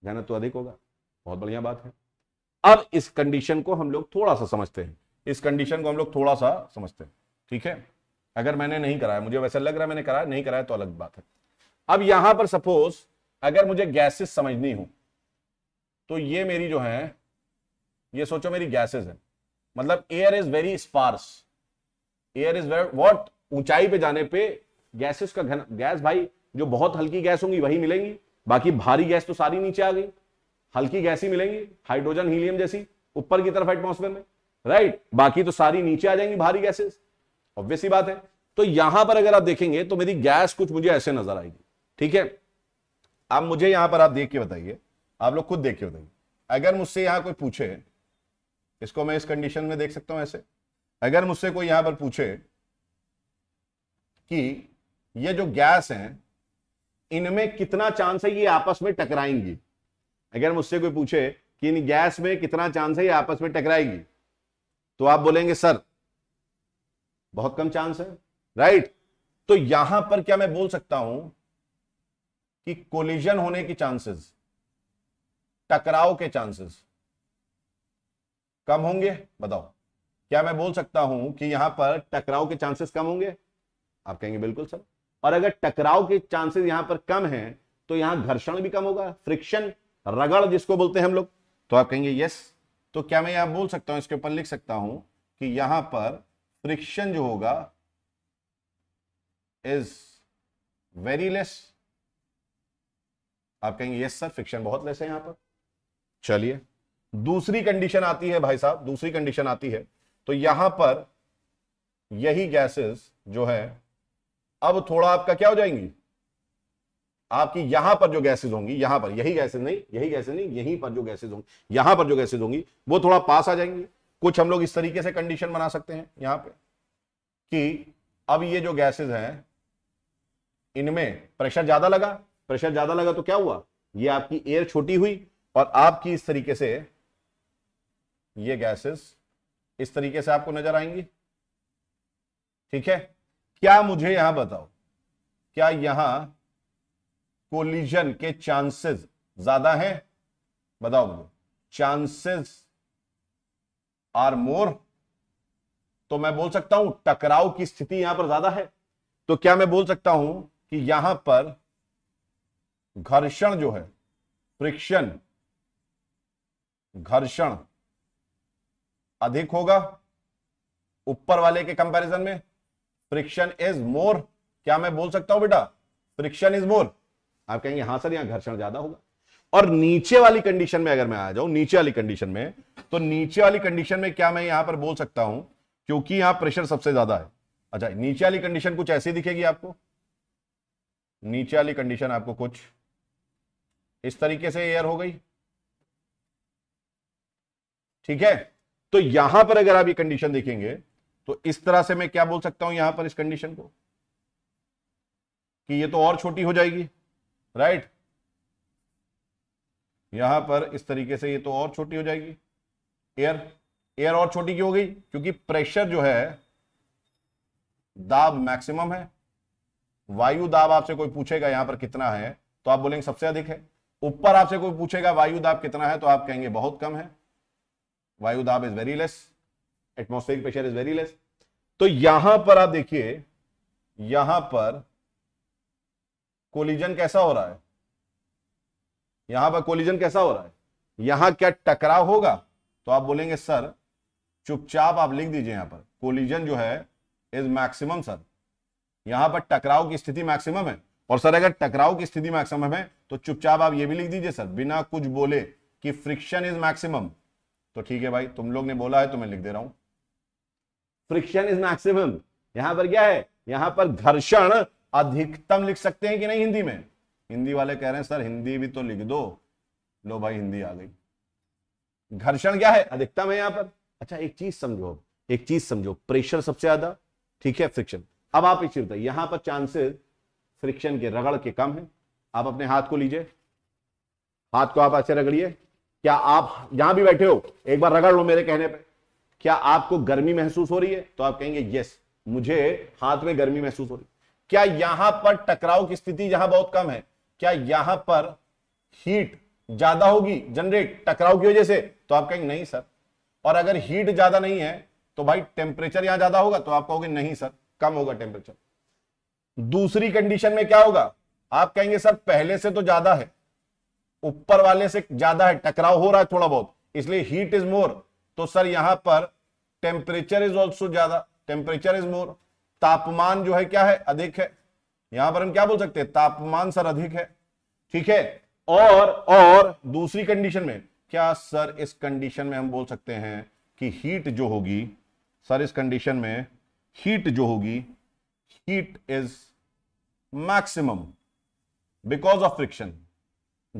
घनत्व तो अधिक होगा बहुत बढ़िया बात है अब इस कंडीशन को हम लोग थोड़ा सा समझते हैं इस कंडीशन को हम लोग थोड़ा सा समझते हैं ठीक है अगर मैंने नहीं कराया मुझे वैसा लग रहा है मैंने कराया नहीं कराया तो अलग बात है अब यहां पर सपोज अगर मुझे गैसेस समझनी हो तो ये मेरी जो है ये सोचो मेरी गैसेस है मतलब air is very sparse air is very what ऊंचाई पे जाने पे गैसेस का घन गैस भाई जो बहुत हल्की गैस होंगी वही मिलेंगी बाकी भारी गैस तो सारी नीचे आ गई हल्की गैस ही मिलेंगी हाइड्रोजन हीलियम जैसी ऊपर की तरफ एटमोसफेयर में राइट बाकी तो सारी नीचे आ जाएंगी भारी गैसेस ऑब्वियसली बात है तो यहां पर अगर आप देखेंगे तो मेरी गैस कुछ मुझे ऐसे नजर आएगी ठीक है आप मुझे यहां पर आप देख के बताइए आप लोग खुद देख के बताइए अगर मुझसे यहां कोई पूछे इसको मैं इस कंडीशन में देख सकता हूं ऐसे अगर मुझसे कोई यहां पर पूछे कि ये जो गैस हैं इनमें कितना चांस है ये आपस में टकराएंगी अगर मुझसे कोई पूछे कि इन गैस में कितना चांस है ये आपस में टकराएगी तो आप बोलेंगे सर बहुत कम चांस है राइट तो यहां पर क्या मैं बोल सकता हूं कि कोलिजन होने की चांसेस टकराव के चांसेस कम होंगे बताओ क्या मैं बोल सकता हूं कि यहां पर टकराव के चांसेस कम होंगे आप कहेंगे बिल्कुल सर और अगर टकराव के चांसेस यहां पर कम है तो यहां घर्षण भी कम होगा फ्रिक्शन रगड़ जिसको बोलते हैं हम लोग तो आप कहेंगे यस तो क्या मैं यहां बोल सकता हूं इसके ऊपर लिख सकता हूं कि यहां पर फ्रिक्शन जो होगा इज वेरी लेस आप कहेंगे यस सर फ्रिक्शन बहुत लेस है यहां पर चलिए दूसरी कंडीशन आती है भाई साहब दूसरी कंडीशन आती है तो यहां पर यही गैसेस जो है अब थोड़ा आपका क्या हो जाएंगी आपकी यहां पर जो गैसेज होंगी यहां पर यही गैसेज नहीं यही गैसेज नहीं यहीं पर जो गैसेज होंगी यहां पर जो गैसेज होंगी वो थोड़ा पास आ जाएंगी कुछ हम लोग इस तरीके से कंडीशन बना सकते हैं यहां पे कि अब ये जो गैसेज हैं इनमें प्रेशर ज्यादा लगा प्रेशर ज्यादा लगा तो क्या हुआ ये आपकी एयर छोटी हुई और आपकी इस तरीके से ये गैसेस इस तरीके से आपको नजर आएंगी ठीक है क्या मुझे यहां बताओ क्या यहां कोलिजन के चांसेस ज्यादा हैं बताओ मुझे चांसेस आर मोर तो मैं बोल सकता हूं टकराव की स्थिति यहां पर ज्यादा है तो क्या मैं बोल सकता हूं कि यहां पर घर्षण जो है फ्रिक्शन घर्षण अधिक होगा ऊपर वाले के कंपैरिजन में फ्रिक्शन इज मोर क्या मैं बोल सकता हूं बेटा फ्रिक्शन इज मोर आप कहेंगे हाँ सर यहां घर्षण ज्यादा होगा और नीचे वाली कंडीशन में अगर मैं आ जाऊं नीचे वाली कंडीशन में तो नीचे वाली कंडीशन में क्या मैं यहां पर बोल सकता हूं क्योंकि यहां प्रेशर सबसे ज्यादा है अच्छा नीचे वाली कंडीशन कुछ ऐसी दिखेगी आपको नीचे वाली कंडीशन आपको कुछ इस तरीके से एयर हो गई ठीक है तो यहां पर अगर आप ये कंडीशन देखेंगे तो इस तरह से मैं क्या बोल सकता हूं यहां पर इस कंडीशन को कि ये तो और छोटी हो जाएगी राइट यहां पर इस तरीके से ये तो और छोटी हो जाएगी एयर एयर और छोटी क्यों हो गई क्योंकि प्रेशर जो है दाब मैक्सिमम है वायु दाब आपसे कोई पूछेगा यहां पर कितना है तो आप बोलेंगे सबसे अधिक है ऊपर आपसे कोई पूछेगा वायु दाब कितना है तो आप कहेंगे बहुत कम है वायु दाब is very less atmosphere pressure is very less तो यहां पर आप देखिए यहां पर कोलिजन कैसा हो रहा है यहां पर कोलिजन कैसा हो रहा है यहां क्या टकराव होगा तो आप बोलेंगे सर चुपचाप आप लिख दीजिए यहां पर कोलिजन जो है इज मैक्सिमम सर यहां पर टकराव की स्थिति मैक्सिमम है और सर अगर टकराव की स्थिति मैक्सिमम है तो चुपचाप आप ये भी लिख दीजिए सर बिना कुछ बोले कि फ्रिक्शन इज मैक्सिमम तो ठीक है भाई तुम लोग ने बोला है तो मैं लिख दे रहा हूं फ्रिक्शन इज मैक्सिमम यहां पर क्या है यहां पर घर्षण अधिकतम लिख सकते हैं कि नहीं हिंदी में हिंदी वाले कह रहे हैं सर हिंदी भी तो लिख दो लो भाई हिंदी आ गई घर्षण क्या है अधिकतम है यहां पर अच्छा एक चीज समझो एक चीज समझो प्रेशर सबसे ज्यादा ठीक है फ्रिक्शन अब आप इस यहां पर चांसेस फ्रिक्शन के रगड़ के कम है आप अपने हाथ को लीजिए हाथ को आप ऐसे रगड़िए क्या आप यहां भी बैठे हो एक बार रगड़ लो मेरे कहने पर क्या आपको गर्मी महसूस हो रही है तो आप कहेंगे यस मुझे हाथ में गर्मी महसूस हो रही है क्या यहां पर टकराव की स्थिति यहां बहुत कम है क्या यहां पर हीट ज्यादा होगी जनरेट टकराव की वजह से तो आप कहेंगे नहीं सर और अगर हीट ज्यादा नहीं है तो भाई टेम्परेचर यहां ज्यादा होगा तो आप कहोगे नहीं सर कम होगा टेम्परेचर दूसरी कंडीशन में क्या होगा आप कहेंगे सर पहले से तो ज्यादा है ऊपर वाले से ज्यादा है टकराव हो रहा है थोड़ा बहुत इसलिए हीट इज मोर तो सर यहां पर टेम्परेचर इज ऑल्सो ज्यादा टेम्परेचर इज मोर तापमान जो है क्या है अधिक है यहां पर हम क्या बोल सकते हैं तापमान सर अधिक है ठीक है और और दूसरी कंडीशन में क्या सर इस कंडीशन में हम बोल सकते हैं कि हीट जो होगी सर इस कंडीशन में हीट जो होगी heat is maximum because of friction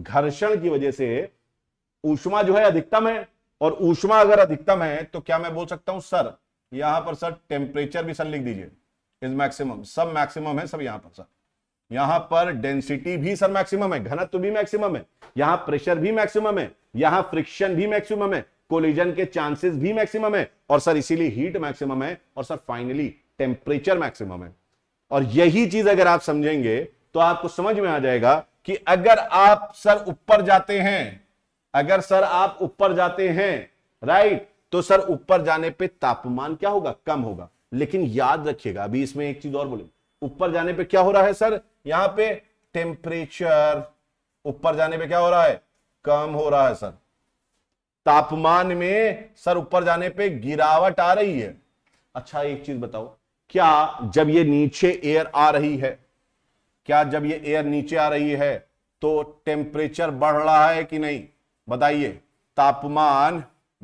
घर्षण की वजह से ऊष्मा जो है अधिकतम है और ऊष्मा अगर अधिकतम है तो क्या मैं बोल सकता हूं सर यहां पर सर टेम्परेचर भी सर लिख दीजिए इज मैक्सिमम सब मैक्सिमम है सब यहां पर सर यहां पर डेंसिटी भी सर मैक्सिमम है घनत्व भी मैक्सिमम है यहां प्रेशर भी मैक्सिमम है यहां फ्रिक्शन भी मैक्सिमम है कोलिजन के चांसेस भी मैक्सिमम है और सर इसीलिए हीट मैक्सिमम है और सर फाइनली टेम्परेचर मैक्सिमम है और यही चीज अगर आप समझेंगे तो आपको समझ में आ जाएगा कि अगर आप सर ऊपर जाते हैं अगर सर आप ऊपर जाते हैं राइट तो सर ऊपर जाने पे तापमान क्या होगा कम होगा लेकिन याद रखिएगा अभी इसमें एक चीज और बोले ऊपर जाने पे क्या हो रहा है सर यहां पे टेम्परेचर ऊपर जाने पे क्या हो रहा है कम हो रहा है सर तापमान में सर ऊपर जाने पे गिरावट आ रही है अच्छा एक चीज बताओ क्या जब ये नीचे एयर आ रही है क्या जब ये एयर नीचे आ रही है तो टेम्परेचर बढ़ रहा है कि नहीं बताइए तापमान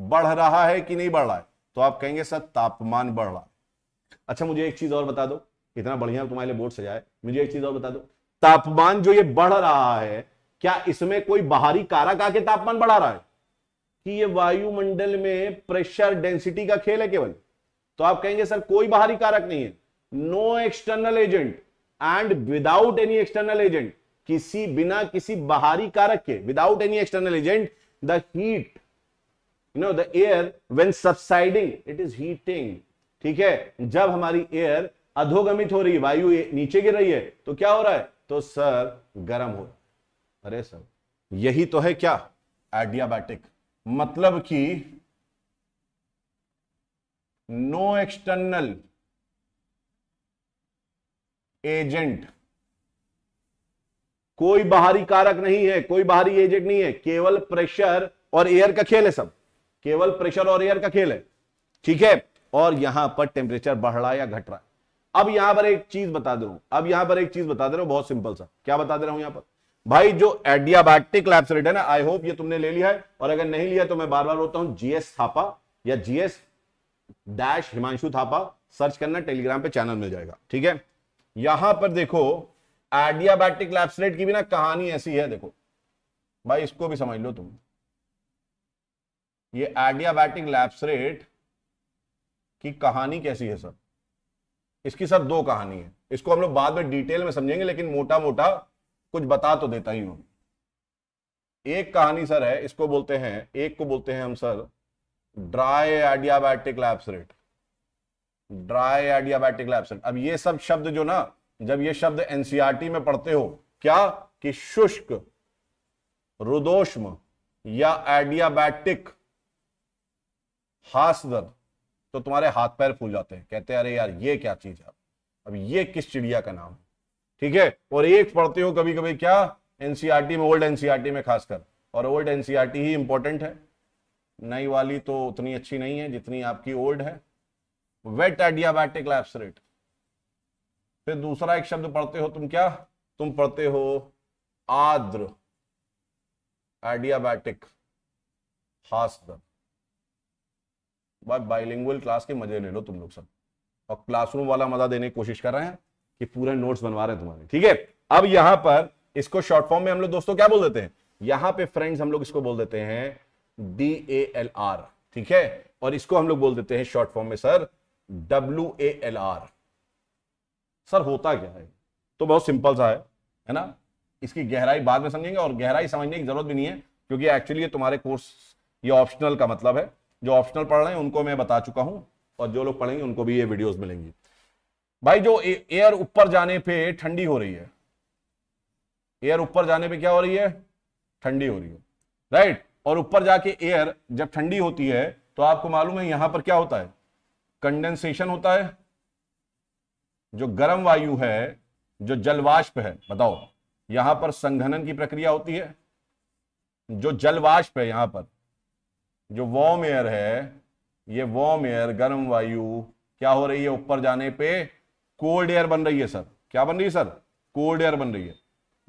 बढ़ रहा है कि नहीं बढ़ रहा है तो आप कहेंगे सर तापमान बढ़ रहा है अच्छा मुझे एक चीज और बता दो इतना बढ़िया तुम्हारे लिए बोर्ड सजाए मुझे एक चीज और बता दो तापमान जो ये बढ़ रहा है क्या इसमें कोई बाहरी कारक आके तापमान बढ़ा रहा है कि ये वायुमंडल में प्रेशर डेंसिटी का खेल है केवल तो आप कहेंगे सर कोई बाहरी कारक नहीं है no external agent and without any external agent किसी बिना किसी बाहरी कारक के without any external agent the heat you know the air when subsiding it is heating ठीक है जब हमारी एयर अधोगमित हो रही है वायु नीचे गिर रही है तो क्या हो रहा है तो सर गर्म हो अरे सर यही तो है क्या एडियाबैटिक मतलब कि नो एक्सटर्नल एजेंट कोई बाहरी कारक नहीं है कोई बाहरी एजेंट नहीं है केवल प्रेशर और एयर का खेल है सब केवल प्रेशर और एयर का खेल है ठीक है और यहां पर टेम्परेचर बढ़ रहा है या घट रहा है अब यहां पर एक चीज बता दे रहा हूं अब यहां पर एक चीज बता दे रहा हूं बहुत सिंपल सा क्या बता दे रहा हूं यहां पर भाई जो एडियाबैटिक लैबसरेट है ना आई होप ये तुमने ले लिया है और अगर नहीं लिया तो मैं बार बार बोलता हूं जीएस थापा या GS dash Himanshu Thapa search करना टेलीग्राम पे चैनल मिल जाएगा ठीक है यहां पर देखो एडियाबैटिक लैप्सलेट की भी ना कहानी ऐसी है देखो भाई इसको भी समझ लो तुम ये एडियाबैटिक लैप्सलेट की कहानी कैसी है सर इसकी सर दो कहानी है इसको हम लोग बाद में डिटेल में समझेंगे लेकिन मोटा मोटा कुछ बता तो देता ही हूं एक कहानी सर है इसको बोलते हैं एक को बोलते हैं हम sir dry adiabatic lapse rate dry adiabatic lapse rate अब ये सब शब्द जो ना जब ये शब्द एनसीआरटी में पढ़ते हो क्या कि शुष्क रुदोष्म या एडियाबैटिक हास दर्द तो तुम्हारे हाथ पैर फूल जाते हैं कहते हैं अरे यार ये क्या चीज है अब ये किस चिड़िया का नाम है ठीक है और एक पढ़ते हो कभी कभी क्या एनसीआरटी में ओल्ड एनसीआरटी में खासकर और ओल्ड एनसीआरटी ही इंपॉर्टेंट है नई वाली तो उतनी अच्छी नहीं है जितनी आपकी ओल्ड है वेट एडियाबैटिक लैप्स रेट फिर दूसरा एक शब्द पढ़ते हो तुम क्या तुम पढ़ते हो आद्र एडियाबैटिक बाइलिंगुअल क्लास के मजे ले लो तुम लोग सब और क्लासरूम वाला मजा देने की कोशिश कर रहे हैं कि पूरे नोट्स बनवा रहे हैं तुम्हारे ठीक है अब यहां पर इसको शॉर्ट फॉर्म में हम लोग दोस्तों क्या बोल देते हैं यहां पे फ्रेंड्स हम लोग इसको बोल देते हैं डी ए एल आर ठीक है और इसको हम लोग बोल देते हैं शॉर्ट फॉर्म में sir W A L R sir होता क्या है तो बहुत सिंपल सा है है ना इसकी गहराई बाद में समझेंगे और गहराई समझने की जरूरत भी नहीं है क्योंकि एक्चुअली ये तुम्हारे कोर्स ये ऑप्शनल का मतलब है जो ऑप्शनल पढ़ रहे हैं उनको मैं बता चुका हूं और जो लोग पढ़ेंगे उनको भी ये वीडियोस मिलेंगी भाई जो एयर ऊपर जाने पे ठंडी हो रही है एयर ऊपर जाने पे क्या हो रही है ठंडी हो रही है राइट और ऊपर जाके एयर जब ठंडी होती है तो आपको मालूम है यहां पर क्या होता है कंडेंसेशन होता है जो गर्म वायु है जो जलवाष्प है बताओ यहां पर संघनन की प्रक्रिया होती है जो जलवाष्प है यहां पर जो वॉम एयर है ये वॉर्म एयर गर्म वायु क्या हो रही है ऊपर जाने पे कोल्ड एयर बन रही है सर क्या बन रही है सर कोल्ड एयर बन रही है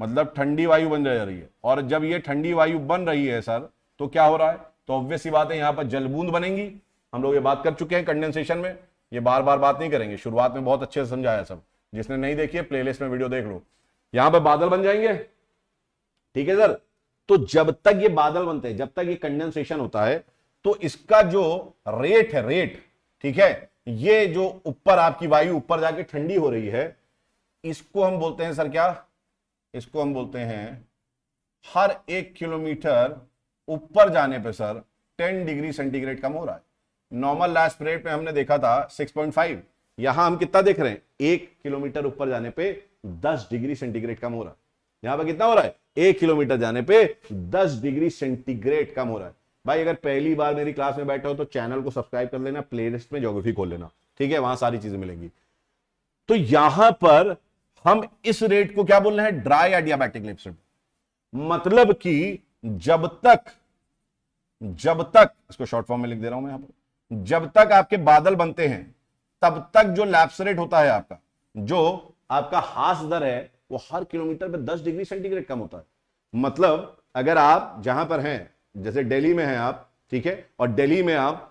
मतलब ठंडी वायु बन जा रही है और जब ये ठंडी वायु बन रही है सर तो क्या हो रहा है तो ऑब्वियस सी बात है यहां पर जलबूंद बनेंगी हम लोग ये बात कर चुके हैं कंडेंसेशन में ये बार बार बात नहीं करेंगे शुरुआत में बहुत अच्छे से समझाया सब जिसने नहीं देखी है प्लेलिस्ट में वीडियो देख लो यहां पर बादल बन जाएंगे ठीक है सर तो जब तक ये बादल बनते हैं जब तक ये कंडेंसेशन होता है तो इसका जो रेट है रेट ठीक है ये जो ऊपर आपकी वायु ऊपर जाके ठंडी हो रही है इसको हम बोलते हैं सर क्या इसको हम बोलते हैं हर एक किलोमीटर ऊपर जाने पे सर 10 डिग्री सेंटीग्रेड कम हो रहा है नॉर्मल लास्ट पीरियड पे हमने देखा था 6.5 यहां हम कितना देख रहे हैं एक किलोमीटर ऊपर जाने पे 10 डिग्री सेंटीग्रेड कम हो रहा है यहां पर कितना हो रहा है एक किलोमीटर जाने पे 10 डिग्री सेंटीग्रेड कम हो रहा है भाई अगर पहली बार मेरी क्लास में बैठे हो तो चैनल को सब्सक्राइब कर लेना प्ले में जोग्राफी खोल लेना ठीक है वहां सारी चीजें मिलेंगी तो यहां पर हम इस रेट को क्या बोल रहे हैं ड्राई एडियाबैटिक लिपसिड मतलब कि जब तक जब तक इसको शॉर्ट फॉर्म में लिख दे रहा हूं मैं यहां पर जब तक आपके बादल बनते हैं तब तक जो लैप्स रेट होता है आपका जो आपका हास दर है वो हर किलोमीटर पे 10 डिग्री सेंटीग्रेड कम होता है मतलब अगर आप जहां पर हैं जैसे दिल्ली में हैं आप ठीक है और दिल्ली में आप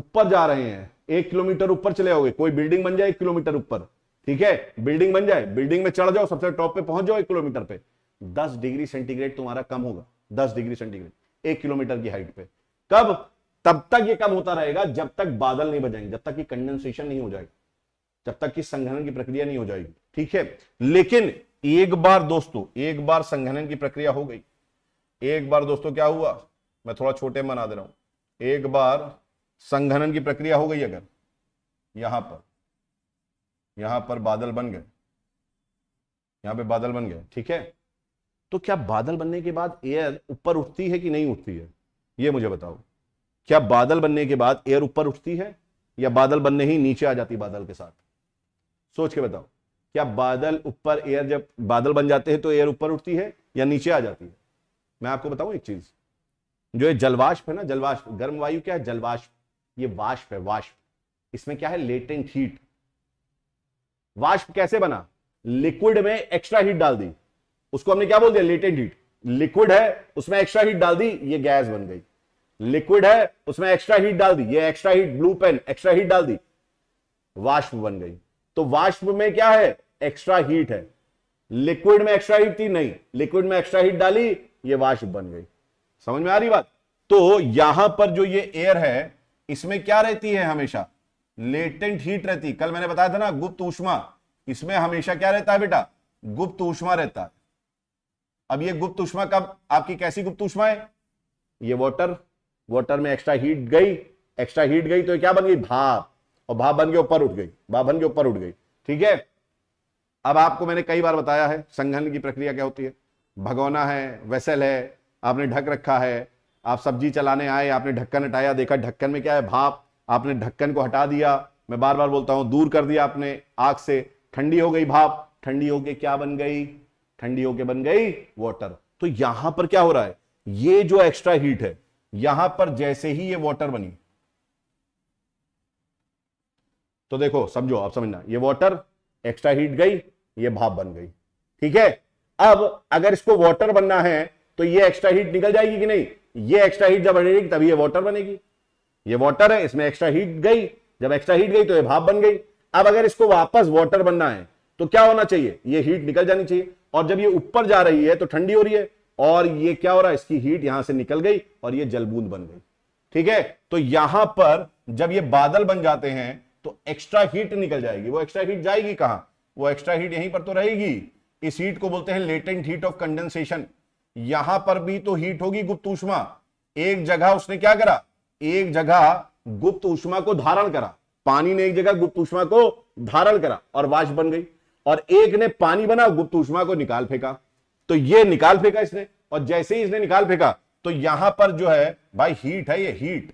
ऊपर जा रहे हैं एक किलोमीटर ऊपर चले जाओगे कोई बिल्डिंग बन जाए एक किलोमीटर ऊपर ठीक है बिल्डिंग बन जाए बिल्डिंग में चढ़ जाओ सबसे टॉप पे पहुंच जाओ एक किलोमीटर पे दस डिग्री सेंटीग्रेड तुम्हारा कम होगा दस डिग्री सेंटीग्रेड एक किलोमीटर की हाइट पे कब तब तक ये कम होता रहेगा जब तक बादल नहीं बजेंगे जब तक कि कंडेंसेशन नहीं हो जाएगा जब तक कि संघनन की प्रक्रिया नहीं हो जाएगी ठीक है लेकिन एक बार दोस्तों एक बार संघनन की प्रक्रिया हो गई एक बार दोस्तों क्या हुआ मैं थोड़ा छोटे मना दे रहा हूं एक बार संघनन की प्रक्रिया हो गई अगर यहां पर यहां पर बादल बन गए यहां पे बादल बन गए ठीक है तो क्या बादल बनने के बाद एयर ऊपर उठती है कि नहीं उठती है ये मुझे बताओ क्या बादल बनने के बाद एयर ऊपर उठती है या बादल बनने ही नीचे आ जाती बादल के साथ सोच के बताओ क्या बादल ऊपर एयर जब बादल बन जाते हैं तो एयर ऊपर उठती है या नीचे आ जाती है मैं आपको बताऊं एक चीज जो ये जलवाष्प है ना जलवाष्प गर्म वायु क्या है जलवाष्प ये वाष्प है वाष्प इसमें क्या है लेटेंट हीट वाष्प कैसे बना लिक्विड में एक्स्ट्रा हीट डाल दी उसको हमने क्या बोल दिया लेटेंट हीट लिक्विड है उसमें एक्स्ट्रा हीट डाल दी ये गैस बन गई लिक्विड है उसमें एक्स्ट्रा हीट डाल दी ये extra heat blue pen extra heat डाल दी वाष्प बन गई तो वाष्प में क्या है एक्स्ट्रा हीट है लिक्विड में एक्स्ट्रा हीट थी नहीं लिक्विड में एक्स्ट्रा हीट डाली ये वाष्प बन गई समझ में आ रही बात तो यहां पर जो ये एयर है इसमें क्या रहती है हमेशा लेटेंट हीट रहती कल मैंने बताया था ना गुप्त ऊष्मा इसमें हमेशा क्या रहता है बेटा गुप्त ऊष्मा रहता है अब ये गुप्त ऊष्मा कब आपकी कैसी गुप्त ऊष्मा है ये वाटर वाटर में एक्स्ट्रा हीट गई एक्स्ट्रा हीट गई तो क्या बन गई भाप और भाप बन के ऊपर उठ गई भाप बन के ऊपर उठ गई ठीक है अब आपको मैंने कई बार बताया है संघन की प्रक्रिया क्या होती है भगोना है वेसल है आपने ढक रखा है आप सब्जी चलाने आए आपने ढक्कन हटाया देखा ढक्कन में क्या है भाप आपने ढक्कन को हटा दिया मैं बार बार बोलता हूं दूर कर दिया आपने आग से ठंडी हो गई भाप ठंडी होके क्या बन गई ठंडी होके बन गई वाटर तो यहां पर क्या हो रहा है ये जो एक्स्ट्रा हीट है यहां पर जैसे ही ये वाटर बनी तो देखो समझो आप समझना ये वाटर एक्स्ट्रा हीट गई ये भाप बन गई ठीक है अब अगर इसको वाटर बनना है तो ये एक्स्ट्रा हीट निकल जाएगी कि नहीं ये एक्स्ट्रा हीट जब बनेगी तभी ये वाटर बनेगी ये वाटर है इसमें एक्स्ट्रा हीट गई जब एक्स्ट्रा हीट गई तो ये भाप बन गई अब अगर इसको वापस वाटर बनना है तो क्या होना चाहिए ये हीट निकल जानी चाहिए और जब ये ऊपर जा रही है तो ठंडी हो रही है और ये क्या हो रहा है इसकी हीट यहां से निकल गई और ये जलबूंद बन गई ठीक है तो यहां पर जब ये बादल बन जाते हैं तो एक्स्ट्रा हीट निकल जाएगी वो एक्स्ट्रा हीट जाएगी कहां वो एक्स्ट्रा हीट यहीं पर तो रहेगी इस हीट को बोलते हैं लेटेंट हीट ऑफ कंडेंसेशन यहां पर भी तो हीट होगी गुप्त ऊष्मा एक जगह उसने क्या करा एक जगह गुप्त ऊष्मा को धारण करा पानी ने एक जगह गुप्त ऊष्मा को धारण करा और वाष्प बन गई और एक ने पानी बना गुप्त ऊष्मा को निकाल फेंका तो ये निकाल फेंका इसने और जैसे ही इसने निकाल फेंका तो यहां पर जो है भाई हीट है ये हीट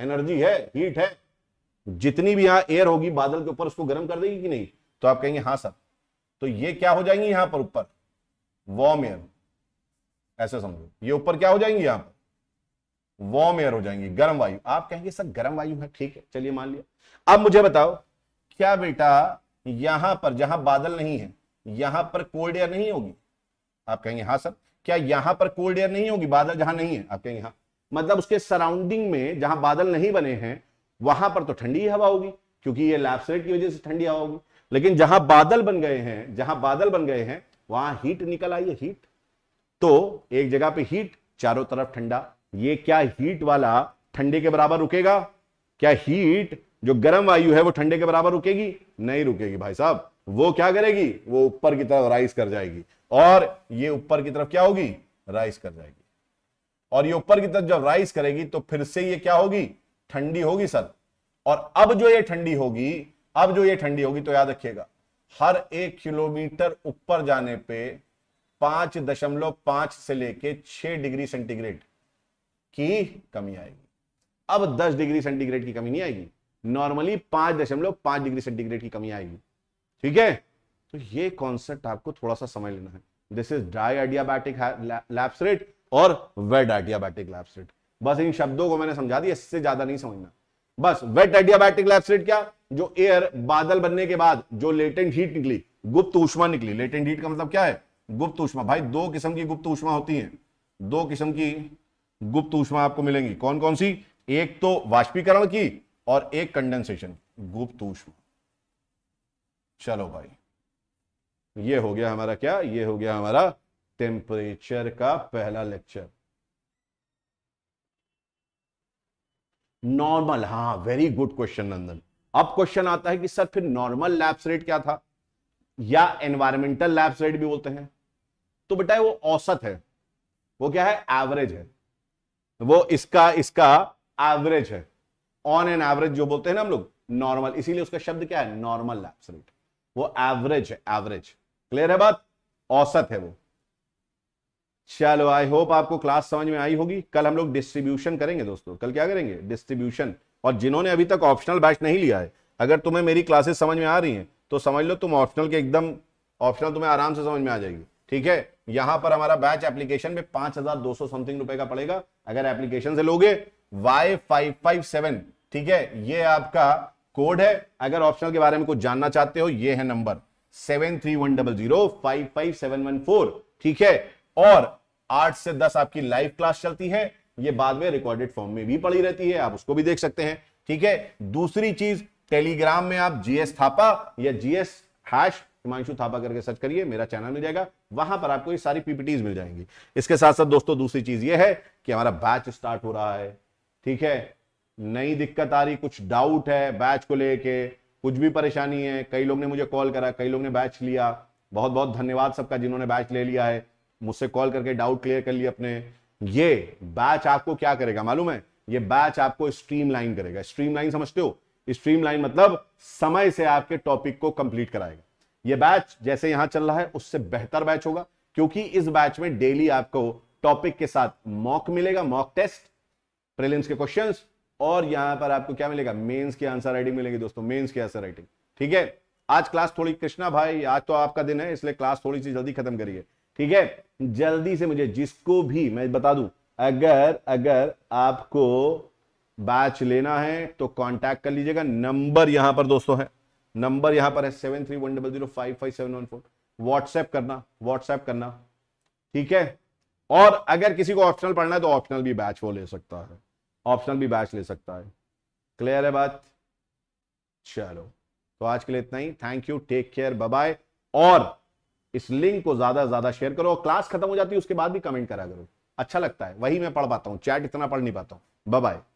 एनर्जी है हीट है जितनी भी यहां एयर होगी बादल के ऊपर उसको गर्म कर देगी कि नहीं तो आप कहेंगे हाँ सर तो ये क्या हो जाएंगी यहां पर ऊपर वॉर्म एयर ऐसे समझो ये ऊपर क्या हो जाएंगी यहां पर वॉर्म एयर हो जाएंगी गर्म वायु आप कहेंगे सर गर्म वायु है ठीक है चलिए मान लिया अब मुझे बताओ क्या बेटा यहां पर जहां बादल नहीं है यहां पर कोल्ड एयर नहीं होगी आप कहेंगे हाँ सर क्या यहां पर कोल्ड एयर नहीं होगी बादल जहां नहीं है आप कहेंगे हाँ मतलब उसके सराउंडिंग में जहां बादल नहीं बने हैं वहां पर तो ठंडी हवा होगी क्योंकि ये लैपसेट की वजह से ठंडी हवा होगी लेकिन जहां बादल बन गए हैं जहां बादल बन गए हैं वहां हीट निकल आई है हीट तो एक जगह पे हीट चारों तरफ ठंडा ये क्या हीट वाला ठंडे के बराबर रुकेगा क्या हीट जो गर्म वायु है वो ठंडे के बराबर रुकेगी नहीं रुकेगी भाई साहब वो क्या करेगी वो ऊपर की तरफ राइस कर जाएगी और ये ऊपर की तरफ क्या होगी राइस कर जाएगी और ये ऊपर की तरफ जब राइस करेगी तो फिर से ये क्या होगी ठंडी होगी सर और अब जो ये ठंडी होगी अब जो ये ठंडी होगी तो याद रखिएगा हर एक किलोमीटर ऊपर जाने पे पांच दशमलव पांच से लेके छह डिग्री सेंटीग्रेड की कमी आएगी अब दस डिग्री सेंटीग्रेड की कमी नहीं आएगी नॉर्मली पांच दशमलव पांच डिग्री सेंटीग्रेड की कमी आएगी ठीक है तो ये कॉन्सेप्ट आपको थोड़ा सा समझ लेना है this is dry adiabatic lapse rate और वेड आइडियाबैटिक लैप्स रेट बस इन शब्दों को मैंने समझा दिया इससे ज्यादा नहीं समझना बस वेट एडियाबैटिक लैप्स रेट क्या जो एयर बादल बनने के बाद जो लेटेंट हीट निकली गुप्त ऊष्मा निकली लेटेंट हीट का मतलब क्या है गुप्त ऊष्मा भाई दो किस्म की गुप्त ऊष्मा होती है दो किस्म की गुप्त ऊष्मा आपको मिलेंगी कौन कौन सी एक तो वाष्पीकरण की और एक कंडेंसेशन गुप्त ऊष्मा चलो भाई ये हो गया हमारा क्या ये हो गया हमारा टेम्परेचर का पहला लेक्चर नॉर्मल हाँ वेरी गुड क्वेश्चन नंदन अब क्वेश्चन आता है कि सर फिर नॉर्मल लैप्स रेट क्या था या एनवायरमेंटल लैप्स रेट भी बोलते हैं तो बेटा वो औसत है वो क्या है एवरेज है वो इसका इसका एवरेज है ऑन एन एवरेज जो बोलते हैं ना हम लोग नॉर्मल इसीलिए उसका शब्द क्या है नॉर्मल लैप्स रेट वो एवरेज है एवरेज क्लियर है बात औसत है वो चलो आई होप आपको क्लास समझ में आई होगी कल हम लोग डिस्ट्रीब्यूशन करेंगे दोस्तों कल क्या करेंगे डिस्ट्रीब्यूशन और जिन्होंने अभी तक ऑप्शनल बैच नहीं लिया है अगर तुम्हें मेरी क्लासेस समझ में आ रही हैं तो समझ लो तुम ऑप्शनल के एकदम ऑप्शनल तुम्हें आराम से समझ में आ जाएगी ठीक है यहां पर हमारा बैच एप्लीकेशन में पांच हजार दो सौ समथिंग रुपए का पड़ेगा अगर एप्लीकेशन से लोगे वाई फाइव फाइव सेवन ठीक है ये आपका कोड है अगर ऑप्शनल के बारे में कुछ जानना चाहते हो ये है number seven three one double zero five five seven one four ठीक है और आठ से दस आपकी लाइव क्लास चलती है ये बाद में रिकॉर्डेड फॉर्म में भी पड़ी रहती है आप उसको भी देख सकते हैं ठीक है दूसरी चीज टेलीग्राम में आप जीएस थापा या जीएस हैश हिमांशु थापा करके सर्च करिए मेरा चैनल मिल जाएगा वहां पर आपको ये सारी पीपीटीज मिल जाएंगी इसके साथ साथ दोस्तों दूसरी चीज ये है कि हमारा बैच स्टार्ट हो रहा है ठीक है नई दिक्कत आ रही कुछ डाउट है बैच को लेके कुछ भी परेशानी है कई लोग ने मुझे कॉल करा कई लोग ने बैच लिया बहुत बहुत धन्यवाद सबका जिन्होंने बैच ले लिया है मुझसे कॉल करके डाउट क्लियर कर लिया अपने ये बैच आपको क्या करेगा मालूम है ये बैच आपको स्ट्रीम करेगा स्ट्रीम समझते हो स्ट्रीम मतलब समय से आपके टॉपिक को कंप्लीट कराएगा ये बैच जैसे यहां चल रहा है उससे बेहतर बैच होगा क्योंकि इस बैच में डेली आपको टॉपिक के साथ मॉक मिलेगा मॉक टेस्ट प्रेलिम्स के क्वेश्चंस और यहां पर आपको क्या मिलेगा मेंस की आंसर राइटिंग मिलेगी दोस्तों मेंस की आंसर राइटिंग ठीक है आज क्लास थोड़ी कृष्णा भाई आज तो आपका दिन है इसलिए क्लास थोड़ी सी जल्दी खत्म करिए ठीक है जल्दी से मुझे जिसको भी मैं बता दू अगर अगर आपको बैच लेना है तो कॉन्टेक्ट कर लीजिएगा नंबर यहां पर दोस्तों है नंबर यहां पर है seven three one double zero five five seven one four WhatsApp करना व्हाट्सएप करना ठीक है और अगर किसी को ऑप्शनल पढ़ना है तो ऑप्शनल भी बैच वो ले सकता है ऑप्शनल भी बैच ले सकता है क्लियर है बात चलो तो आज के लिए इतना ही thank you take care bye और इस लिंक को ज्यादा से ज्यादा शेयर करो और क्लास खत्म हो जाती है उसके बाद भी कमेंट करा करो अच्छा लगता है वही मैं पढ़ पाता हूँ चैट इतना पढ़ नहीं पाता हूँ बाय